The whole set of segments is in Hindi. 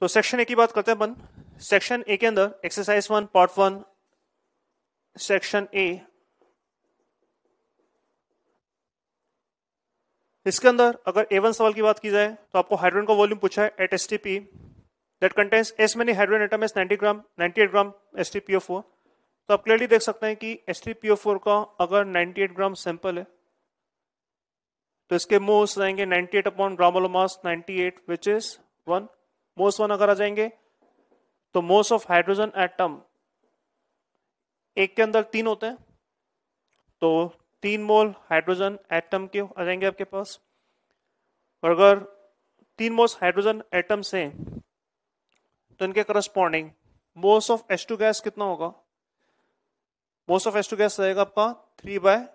तो सेक्शन ए की बात करते हैं अपन सेक्शन ए के अंदर exercise one part one section A इसके अंदर अगर ए वन सवाल की बात की जाए तो आपको हाइड्रोजन का वॉल्यूम पूछा है at S T P that contains as many hydrogen atom as ninety gram eight gram S T P O four तो आप क्लियरली देख सकते हैं कि S T P O four का अगर एट ग्राम सैंपल है तो इसके moles ninety eight upon gram mass eight which is one mole one अगर आ जाएंगे तो मोस ऑफ हाइड्रोजन एटम एक के अंदर तीन होते हैं तो तीन मोल हाइड्रोजन एटम के आ जाएंगे आपके पास और अगर तीन मोस हाइड्रोजन एटम से तो इनके करस्पॉन्डिंग मोस ऑफ एस टू गैस कितना होगा मोस ऑफ एस टू गैस रहेगा आपका थ्री बाय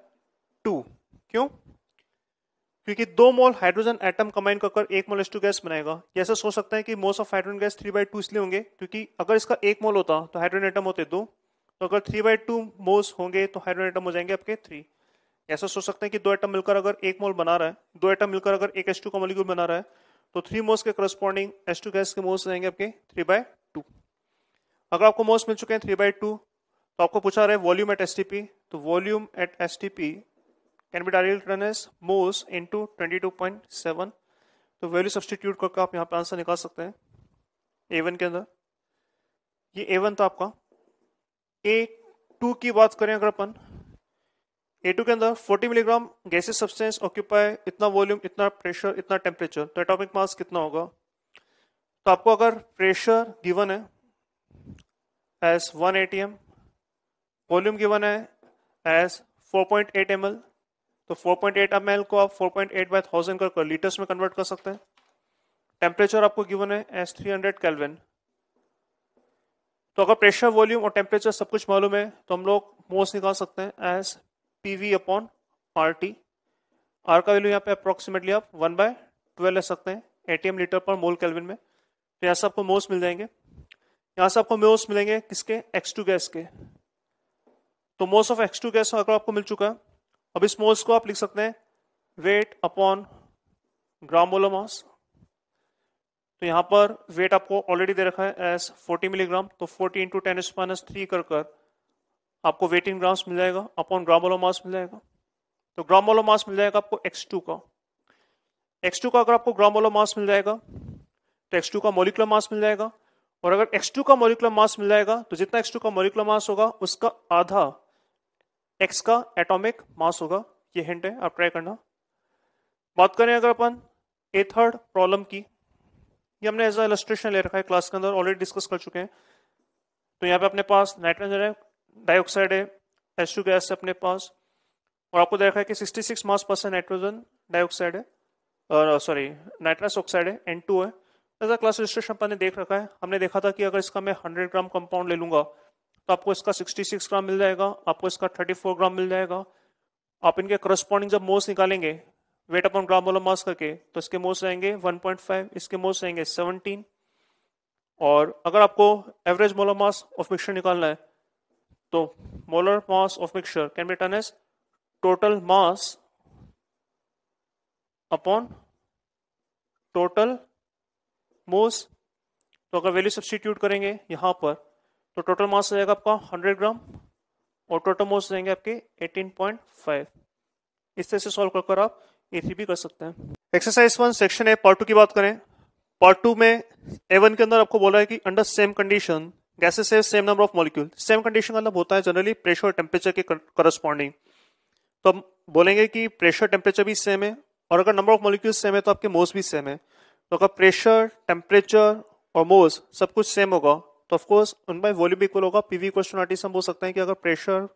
टू क्यों क्योंकि दो मोल हाइड्रोजन एटम कंबाइन कर एक मोल एस टू गैस बनाएगा ऐसा सोच सकते हैं कि most of hydrogen gas three by two इसलिए होंगे क्योंकि अगर इसका एक मोल होता तो हाइड्रोजन एटम होते दो तो अगर थ्री बाई टू मोस होंगे तो हाइड्रोजन एटम हो जाएंगे आपके थ्री ऐसा सोच सकते हैं कि दो एटम मिलकर अगर एक मोल बना रहा है दो एटम मिलकर अगर एक एस टू का मोलिक्यूल बना रहा है तो थ्री मोस के करस्पॉन्डिंग एस टू गैस के मोस जाएंगे आपके थ्री बाय टू अगर आपको मोस मिल चुके हैं थ्री बाय टू तो आपको पूछा रहा है volume at S T P तो volume at S T P can be direct run as mole two twenty two point seven तो वैल्यू सब्सटीट्यूट करके आप यहाँ पे आंसर निकाल सकते हैं ए वन के अंदर ये ए वन था आपका ए टू की बात करें अगर अपन ए टू के अंदर forty milligram gases substance occupy इतना वॉल्यूम इतना प्रेशर इतना टेम्परेचर तो एटॉमिक मास कितना होगा तो आपको अगर प्रेशर गिवन है as one A T M volume given है as four point eight M L तो 4.8 पॉइंट को आप 4.8 पॉइंट एट बाई थाउजेंड कर, कर लीटर्स में कन्वर्ट कर सकते हैं टेम्परेचर आपको गिवन है एस थ्री हंड्रेड कैलविन तो अगर प्रेशर वॉल्यूम और टेम्परेचर सब कुछ मालूम है तो हम लोग मोस निकाल सकते हैं as P V upon R T R का वैल्यू यहाँ पे अप्रोक्सीमेटली आप वन बाय ट्वेल्व ले सकते हैं ए लीटर पर मोल कैलविन में तो यहाँ से आपको मोस मिल जाएंगे यहाँ से आपको मोस मिलेंगे किसके एक्स टू गैस के तो most of x two gas अगर आपको मिल चुका है अब इस मोल्स को आप लिख सकते हैं वेट अपॉन ग्रामोलर मास तो यहां पर वेट आपको ऑलरेडी दे रखा है एस 40 मिलीग्राम तो 40 into ten as minus three कर कर आपको वेट इन ग्राम्स मिल जाएगा अपॉन ग्रामोलर मास मिल जाएगा तो ग्रामोलर मास मिल जाएगा आपको एक्स टू का टू का अगर आपको ग्रामोलर मास मिल जाएगा तो एक्स टू का मोलिकुलर मास मिल जाएगा और अगर एक्स टू का मोलिकुलर मास मिल जाएगा तो जितना एक्स टू का मोलिकुलर मास होगा उसका आधा एक्स का एटॉमिक मास होगा ये हिंट है आप ट्राई करना बात करें अगर अपन थर्ड प्रॉब्लम की ये हमने एज इलस्ट्रेशन ले रखा है क्लास के अंदर ऑलरेडी डिस्कस कर चुके हैं तो यहाँ पे अपने पास नाइट्रोजन है डाइऑक्साइड है एस टू गैस है अपने पास और आपको दे रखा है कि 66 मास पास नाइट्रोजन डाइऑक्साइड है और सॉरी नाइट्रस ऑक्साइड है एन टू है ऐसा क्लास रजिस्ट्रेशन ने देख रखा है हमने देखा था कि अगर इसका मैं 100 ग्राम कंपाउंड ले लूंगा तो आपको इसका 66 ग्राम मिल जाएगा आपको इसका 34 ग्राम मिल जाएगा आप इनके करस्पॉन्डिंग जब मोस निकालेंगे वेट अपॉन ग्राम वाला मास करके तो इसके मोस रहेंगे 1.5 इसके मोस रहेंगे 17 और अगर आपको average molar mass of mixture निकालना है तो molar mass of mixture can be turn as total mass upon total mole तो अगर वैल्यू सब्सटीट्यूट करेंगे यहां पर तो टोटल मास हो जाएगा आपका 100 ग्राम और टोटल मोस रहेंगे आपके 18.5 इस तरह से सॉल्व कर कर आप ए थ्री भी कर सकते हैं exercise one section A part two की बात करें पार्ट टू में ए वन के अंदर आपको बोला है कि अंडर सेम कंडीशन गैसेस है same number of molecule same condition का मतलब होता है जनरली प्रेशर और टेम्परेचर के करस्पॉन्डिंग तो हम बोलेंगे कि प्रेशर टेम्परेचर भी सेम है और अगर नंबर ऑफ मॉलिक्यूल सेम है तो आपके मोस भी सेम है तो अगर प्रेशर टेम्परेचर और मोस सब कुछ सेम होगा तो of course one by volume equal होगा पीवी क्वेश्चन टू नॉट हम बोल सकते हैं कि अगर प्रेशर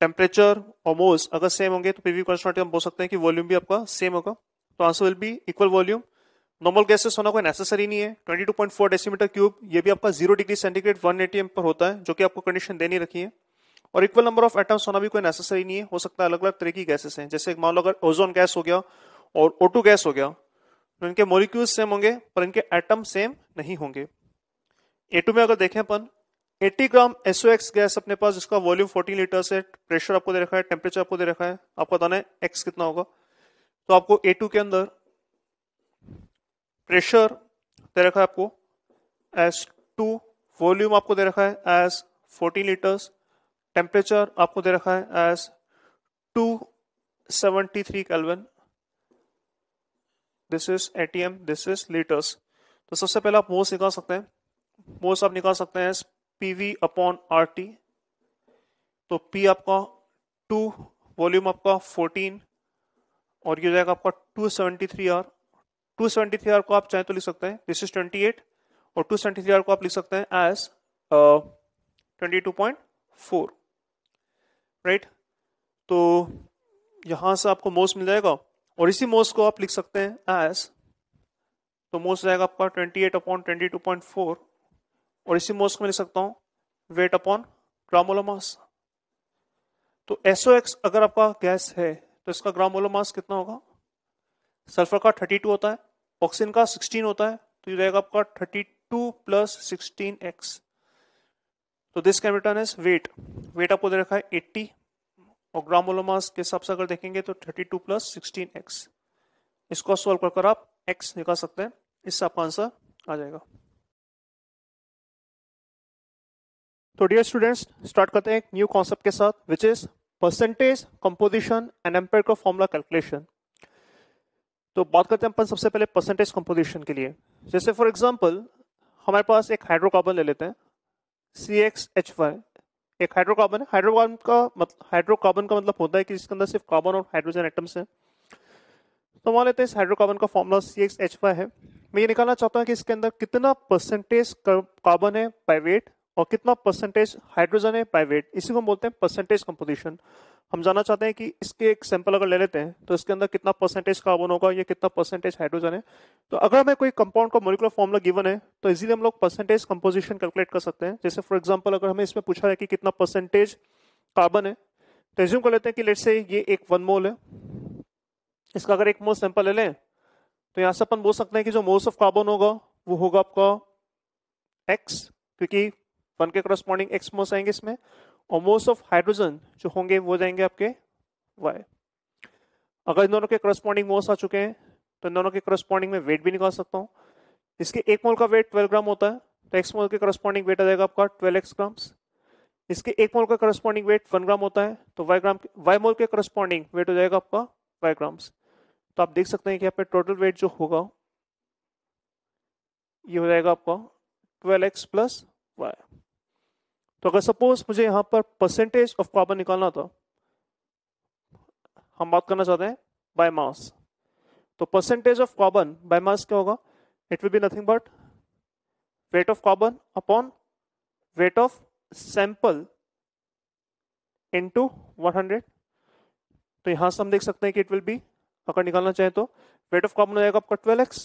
टेम्परेचर और मोस अगर सेम होंगे तो पीवी क्वेश्चन टू हम बोल सकते हैं कि वॉल्यूम भी आपका सेम होगा तो answer will be equal volume normal gases होना कोई नेसेसरी नहीं है 22.4 डेसीमीटर क्यूब ये भी आपका zero degree centigrade one AT M पर होता है जो कि आपको कंडीशन देनी रखी है और इक्वल नंबर ऑफ एटम्स होना भी कोई नेसेसरी नहीं है हो सकता है अलग अलग तरह की गैसेस हैं जैसे मान लो अगर ओजोन गैस हो गया और ओटू गैस हो गया तो इनके मोलिक्यूल सेम होंगे पर इनके एटम सेम नहीं होंगे ए में अगर देखें अपन 80 ग्राम एक्स गैस अपने पास जिसका वॉल्यूम 14 लीटर से प्रेशर आपको दे रखा है टेम्परेचर आपको दे रखा है आपको बताना है एक्स कितना होगा तो आपको ए के अंदर प्रेशर दे रखा है आपको एस टू वॉल्यूम आपको दे रखा है एस 14 लीटर्स टेम्परेचर आपको दे रखा है as 273 three kelvin this is ATM this is litres तो सबसे पहले आप मोस निकाल सकते हैं वो सब निकाल सकते हैं P V upon R T तो पी आपका टू वॉल्यूम आपका फोर्टीन और ये हो जाएगा आपका two seventy three R two seventy three R को आप चाहें तो लिख सकते हैं दिस इज ट्वेंटी एट और टू सेवेंटी थ्री आर को आप लिख सकते हैं as twenty two point four right तो यहां से आपको मोस मिल जाएगा और इसी मोस को आप लिख सकते हैं एज तो मोस जाएगा आपका twenty eight upon twenty two point four और इसी मोस को मैं लिख सकता हूं वेट अपॉन ग्रामोलोमास तो एसओ एक्स अगर आपका गैस है तो इसका ग्रामोलोमास कितना होगा सल्फर का 32 होता है ऑक्सीजन का 16 होता है तो ये रहेगा आपका 32 प्लस एक्स तो this can return is weight weight आपको दे रखा है 80 और ग्रामोलोमास के हिसाब से अगर देखेंगे तो 32 प्लस सिक्सटीन इसको सॉल्व कर आप एक्स निकाल सकते हैं इससे आपका आंसर आ जाएगा तो डियर स्टूडेंट्स स्टार्ट करते हैं एक न्यू कॉन्सेप्ट के साथ which is percentage composition and का फॉर्मूला कैलकुलेशन तो बात करते हैं अपन सबसे पहले परसेंटेज कंपोजिशन के लिए जैसे फॉर एग्जांपल हमारे पास एक हाइड्रोकार्बन ले लेते हैं सी एक्स एच वाई एक हाइड्रोकार्बन है हाइड्रोकार्बन का मतलब हाइड्रोकार्बन का मतलब होता है कि जिसके अंदर सिर्फ कार्बन और हाइड्रोजन एटम्स हैं तो मान लेते हैं इस हाइड्रोकार्बन का formula C x H y है मैं ये निकालना चाहता हूँ कि इसके अंदर कितना परसेंटेज कार्बन है बाई वेट और कितना परसेंटेज हाइड्रोजन है बाई वेट इसी को हम बोलते हैं परसेंटेज कंपोजिशन हम जानना चाहते हैं कि इसके एक सैंपल अगर ले लेते हैं तो इसके अंदर कितना परसेंटेज कार्बन होगा या कितना परसेंटेज हाइड्रोजन है तो अगर हमें कोई कंपाउंड का मोलिकुलर फॉर्मुला गिवन है तो इजीली हम लोग परसेंटेज कंपोजिशन कैलकुलेट कर सकते हैं जैसे फॉर एग्जाम्पल अगर हमें इसमें पूछा है कि कितना परसेंटेज कार्बन है तो एज्यूम कर लेते हैं कि लेट से ये एक वन मोल है इसका अगर एक मोल सैंपल ले लें तो यहाँ से अपन बोल सकते हैं कि जो मोल्स ऑफ कार्बन होगा वो होगा आपका एक्स क्योंकि वन के करोस्पॉन्डिंग एक्स मोस आएंगे इसमें और मोस ऑफ हाइड्रोजन जो होंगे वो जाएंगे आपके वाई अगर इन दोनों के करस्पॉन्डिंग मोस आ चुके हैं तो इन दोनों के करोस्पॉन्डिंग में वेट भी निकाल सकता हूँ इसके एक मोल का वेट ट्वेल्व ग्राम होता है तो एक्स मोल के करोस्पॉन्डिंग वेट आ जाएगा आपका ट्वेल्व एक्स ग्राम्स इसके एक मोल का करोस्पॉन्डिंग वेट वन ग्राम होता है तो वाई ग्राम वाई मोल के करस्पॉन्डिंग वेट हो जाएगा आपका वाई ग्राम्स तो आप देख सकते हैं कि यहाँ पे टोटल वेट जो होगा ये हो जाएगा आपका ट्वेल्व एक्स प्लस वाई तो अगर सपोज मुझे यहां पर परसेंटेज ऑफ कार्बन निकालना था हम बात करना चाहते हैं बाय मास तो percentage of carbon by mass क्या होगा it will be nothing but weight of carbon upon weight of sample into 100 तो यहां से हम देख सकते हैं कि इट विल बी अगर निकालना चाहे तो वेट ऑफ कार्बन हो जाएगा आपका 12x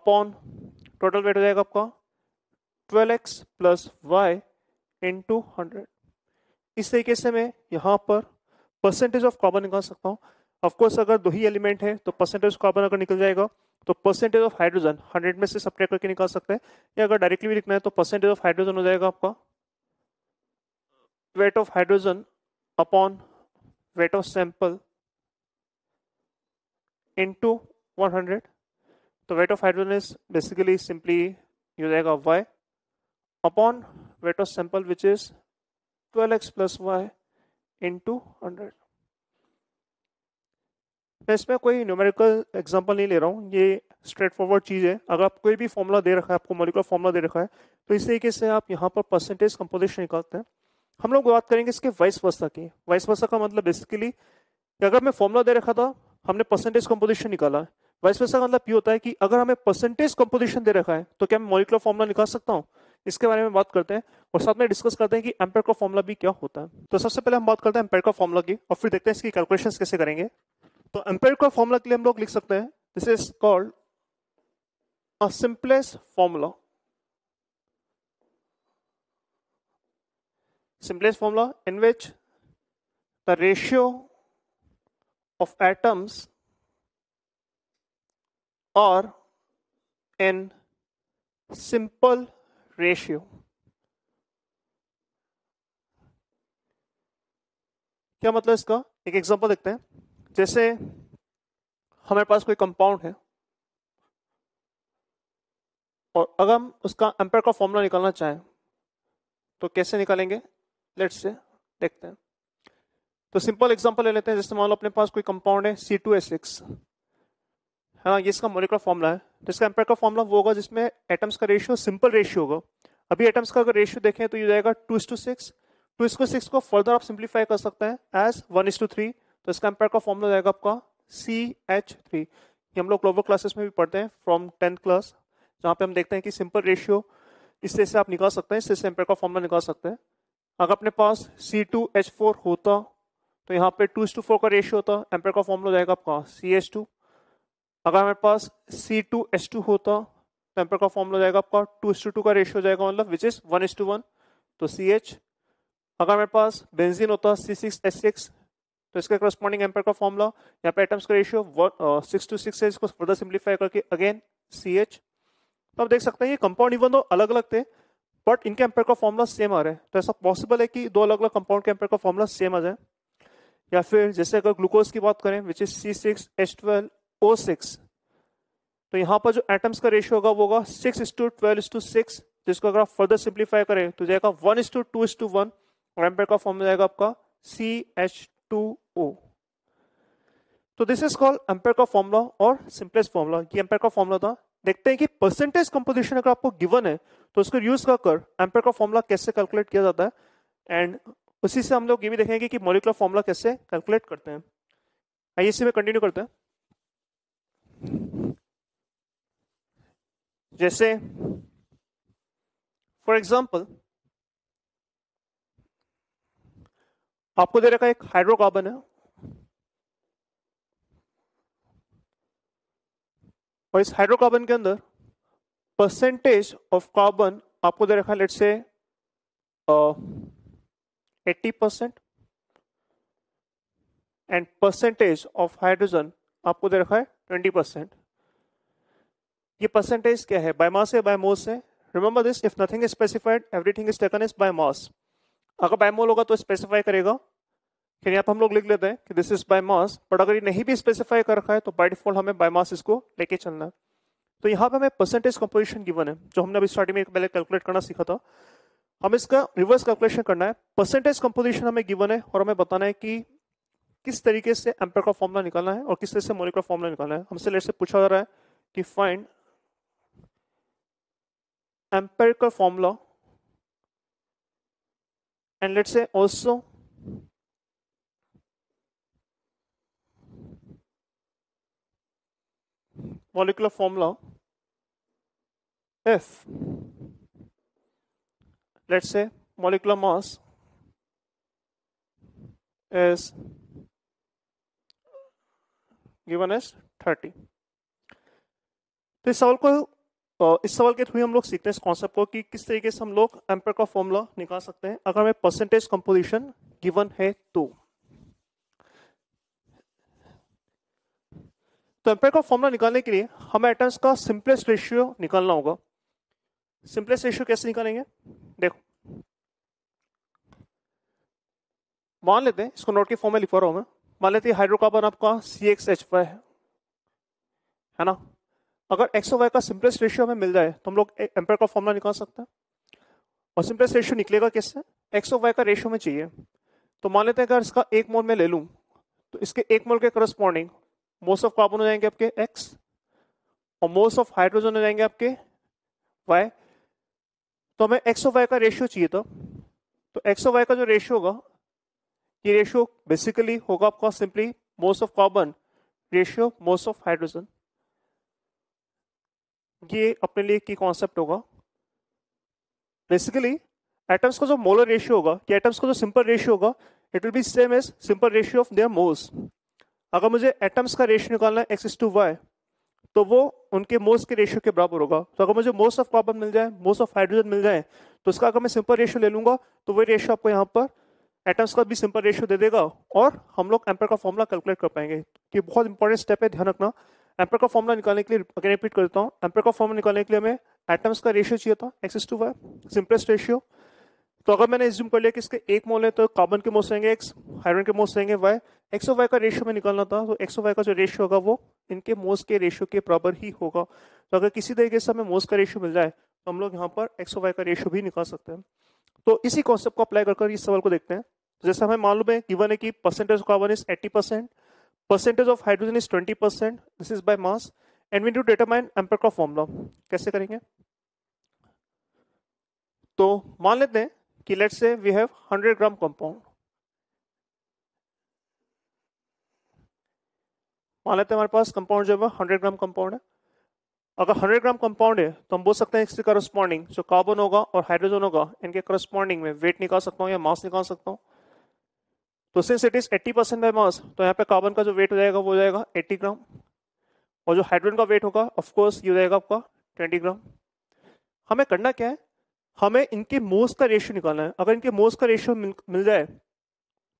अपॉन टोटल वेट हो जाएगा आपका twelve x plus y into hundred इस तरीके से मैं यहाँ पर परसेंटेज ऑफ कार्बन निकाल सकता हूँ ऑफकोर्स अगर दो ही एलिमेंट है तो परसेंटेज कार्बन अगर निकल जाएगा तो परसेंटेज ऑफ हाइड्रोजन हंड्रेड में से सब्ट्रैक्ट करके निकाल सकते हैं या अगर डायरेक्टली भी लिखना है तो परसेंटेज ऑफ हाइड्रोजन हो जाएगा आपका weight of hydrogen upon weight of sample one 100 तो weight of hydrogen is basically simply हो जाएगा y upon weight of sample which is 12x plus y into 100 मैं इसमें कोई न्यूमेरिकल एग्जांपल नहीं ले रहा हूँ ये स्ट्रेट फॉरवर्ड चीज़ है अगर आप कोई भी फॉर्मूला दे रखा है आपको मोलिकुलर फॉर्मूला दे रखा है तो इस तरीके से आप यहाँ पर परसेंटेज कंपोजिशन निकालते हैं हम लोग बात करेंगे इसके वाइस वर्सा की वाइस वर्सा का मतलब बेसिकली अगर मैं फॉर्मूला दे रखा था हमने परसेंटेज कंपोजिशन निकाला वाइस वर्सा का मतलब ये होता है कि अगर हमें परसेंटेज कंपोजिशन दे रखा है तो क्या मैं मोलिकुलर फॉर्मूला निकाल सकता हूँ इसके बारे में बात करते हैं और साथ में डिस्कस करते हैं कि एम्पेयर का फॉर्मुला भी क्या होता है तो सबसे पहले हम बात करते हैं एम्पेयर का फॉर्मुला की और फिर देखते हैं इसकी कैलकुलेशन कैसे करेंगे तो एम्पेयर का फॉर्मुला के लिए हम लोग लिख सकते हैं this is called a simplest formula simplest formula in which the ratio of atoms are in simple ratio. क्या मतलब इसका एक एग्जांपल देखते हैं जैसे हमारे पास कोई कंपाउंड है और अगर हम उसका एम्पेयर का फॉर्मूला निकालना चाहें तो कैसे निकालेंगे लेट्स से देखते हैं तो सिंपल एग्जांपल ले लेते हैं जैसे मान लो अपने पास कोई कंपाउंड है सी टू सिक्स है हाँ, ना ये इसका मोलिकुलर फॉर्मला है तो इसका एम्पेयर का फॉर्मला वो होगा जिसमें एटम्स का रेशियो सिंपल रेशियो होगा अभी एटम्स का अगर रेशियो देखें तो ये जाएगा two is to six to इसको सिक्स को फर्दर आप सिंप्लीफाई कर सकते हैं as one is to three तो इसका एम्पेयर का फॉर्मला जाएगा आपका सी एच थ्री ये हम लोग ग्लोबल क्लासेस में भी पढ़ते हैं फ्रॉम टेंथ क्लास जहाँ पे हम देखते हैं कि सिंपल रेशियो इससे से आप निकाल सकते हैं इससे से एम्पेयर का फॉर्मला निकाल सकते हैं अगर अपने पास सी टू एच फोर होता तो यहाँ पे टू इस टू फोर का रेशियो होता एम्पेयर का फॉर्मला जाएगा आपका सी एच टू अगर हमारे पास सी टू एच टू होता टेम्पर का फॉर्मूला जाएगा आपका टू एस टू टू का रेशियो जाएगा मतलब which is one is to one तो सी एच अगर हमारे पास बेंजीन होता सी सिक्स एच सिक्स तो इसके करस्पॉन्डिंग एम्पर का फॉर्मूला यहाँ पे एटम्स का रेशियो सिक्स टू सिक्स है इसको फर्दर सिंप्लीफाई करके अगेन सी एच तो आप देख सकते हैं ये कंपाउंड इवन दो अलग अलग थे बट इनके एम्पर का फॉर्मूला सेम आ रहा है तो ऐसा पॉसिबल है कि दो अलग अलग कंपाउंड के एम्पर का फॉर्मूला सेम आ जाए या फिर जैसे अगर ग्लूकोज की बात करें which is C six H twelve O six तो यहां पर जो एटम्स का रेशियो होगा वो होगा six is to twelve is to six जिसको अगर आप फर्दर सिंप्लीफाई करें तो जाएगा one is to two is to one और एम्पेयर का फॉर्म जाएगा आपका सी एच टू ओ तो दिस इज कॉल्ड एम्पेयर का फॉर्मूला और सिंपलेस्ट फॉर्मूला ये एम्पेयर का फॉर्मूला था देखते हैं कि परसेंटेज कंपोजिशन अगर आपको गिवन है तो उसको यूज कर कर एम्पेयर का फॉर्मूला कैसे कैलकुलेट किया जाता है एंड उसी से हम लोग ये भी देखेंगे कि मॉलिकुलर फॉर्मूला कैसे कैलकुलेट करते हैं आइए इसी में कंटिन्यू करते हैं जैसे फॉर एग्जाम्पल आपको दे रखा एक हाइड्रोकार्बन है और इस हाइड्रोकार्बन के अंदर परसेंटेज ऑफ कार्बन आपको दे रखा let say eighty percent and percentage of hydrogen आपको दे रखा है ट्वेंटी परसेंट ये परसेंटेज क्या है बाय बायमास है मोल से remember this if nothing is specified everything is taken is by mass अगर बाय मोल होगा तो स्पेसिफाई करेगा फिर यहाँ पर हम लोग लिख लेते हैं कि this is by mass but अगर ये नहीं भी स्पेसिफाई कर रखा है तो बाय डिफॉल्ट हमें बाय मास इसको लेके चलना है तो यहाँ पे हमें परसेंटेज कंपोजिशन गिवन है जो हमने अभी स्टार्टिंग में पहले कैलकुलेट करना सीखा था हम इसका रिवर्स कैलकुलेशन करना है परसेंटेज कंपोजिशन हमें गिवन है और हमें बताना है कि किस तरीके से एम्पर का फॉर्मुला निकालना है और किस तरह से मोलिकुलर फॉर्मुला निकालना है हमसे लेट से पूछा जा रहा है कि find empirical formula and let's say also molecular formula if let's say molecular mass is given as 30 this also तो इस सवाल के थ्रू हम लोग सीखते हैं इस कॉन्सेप्ट को कि किस तरीके से हम लोग एम्पर का फॉर्मूला निकाल सकते हैं अगर हमें परसेंटेज कंपोजिशन गिवन है तो तो एम्पर का फॉर्मूला निकालने के लिए हमें एटम्स का सिंपलेस्ट रेशियो निकालना होगा सिंपलेस्ट रेशियो कैसे निकालेंगे देखो मान लेते हैं इसको नोट के फॉर्म में लिखवा रहा हूं मैं मान लेते हैं हाइड्रोकार्बन आपका सी एक्स एच फाइव है ना अगर एक्स और वाई का सिंपलेस्ट रेशियो हमें मिल जाए तो हम लोग एम्पेयर का फॉर्मूला निकाल सकते हैं और सिंपलेस्ट रेशियो निकलेगा किससे एक्स और वाई का रेशियो में चाहिए तो मान लेते हैं अगर इसका एक मोल में ले लूँ तो इसके एक मोल के करस्पॉन्डिंग मोस्ट ऑफ कार्बन हो जाएंगे आपके एक्स और मोस्ट ऑफ हाइड्रोजन हो जाएंगे आपके वाई तो हमें एक्स और वाई का रेशियो चाहिए था तो एक्स और वाई का जो रेशियो होगा ये रेशियो बेसिकली होगा आपका simply most of carbon ratio most of hydrogen ये अपने लिए की कॉन्सेप्ट होगा बेसिकली एटम्स का जो मोलर रेशियो होगा कि एटम्स का जो सिंपल रेशियो होगा it will be same as simple ratio of their moles अगर मुझे एटम्स का रेशियो निकालना है एक्स टू वाई तो वो उनके मोल्स के रेशियो के बराबर होगा तो अगर मुझे मोल्स ऑफ कार्बन मिल जाए मोल्स ऑफ हाइड्रोजन मिल जाए तो उसका अगर मैं सिंपल रेशियो ले लूंगा तो वही रेशियो आपको यहाँ पर एटम्स का भी सिंपल रेशियो दे देगा और हम लोग एम्पर का फॉर्मूला कैलकुलेट कर पाएंगे कि तो बहुत इंपॉर्टेंट स्टेप है ध्यान रखना एम्पर का फॉर्मुला निकालने के लिए अगर रिपीट करता हूँ एम्पर का फॉर्मुला निकालने के लिए हमें एटम्स का रेशियो चाहिए था x is to y simplest ratio तो अगर मैंने एज्यूम कर लिया कि इसके एक मोल है तो कार्बन के मोल रहेंगे एक्स हाइड्रोजन के मोल्स रहेंगे वाई एक्सो वाई का रेशियो में निकालना था तो एक्सो वाई का जो रेशियो होगा वो इनके मोल्स के रेशियो के बराबर ही होगा तो अगर किसी तरीके से हमें मोल्स का रेशियो मिल जाए तो हम लोग यहाँ पर एक्सो वाई का रेशियो भी निकाल सकते हैं तो इसी कॉन्सेप्ट को अप्लाई कर इस सवाल को देखते हैं जैसे हमें मालूम है वन है कि percentage carbon is eighty percent percentage of hydrogen is twenty percent this is by mass and we do determine empirical का फॉर्मूला कैसे करेंगे तो मान लेते हैं कि let's say we have hundred gram compound मान लेते हैं हमारे पास कंपाउंड जो है हंड्रेड ग्राम कंपाउंड है अगर हंड्रेड ग्राम कंपाउंड है तो हम बोल सकते हैं इसके करस्पॉन्डिंग जो कार्बन होगा और हाइड्रोजन होगा इनके करस्पॉन्डिंग में वेट निकाल सकता हूँ या मास निकाल सकता हूँ तो since it is 80 percent by mass तो यहाँ पे कार्बन का जो वेट हो जाएगा वो हो जाएगा 80 ग्राम और जो हाइड्रोजन का वेट होगा ऑफकोर्स ये हो जाएगा आपका 20 ग्राम हमें करना क्या है हमें इनके मोस का रेशियो निकालना है अगर इनके मोस का रेशियो मिल, मिल जाए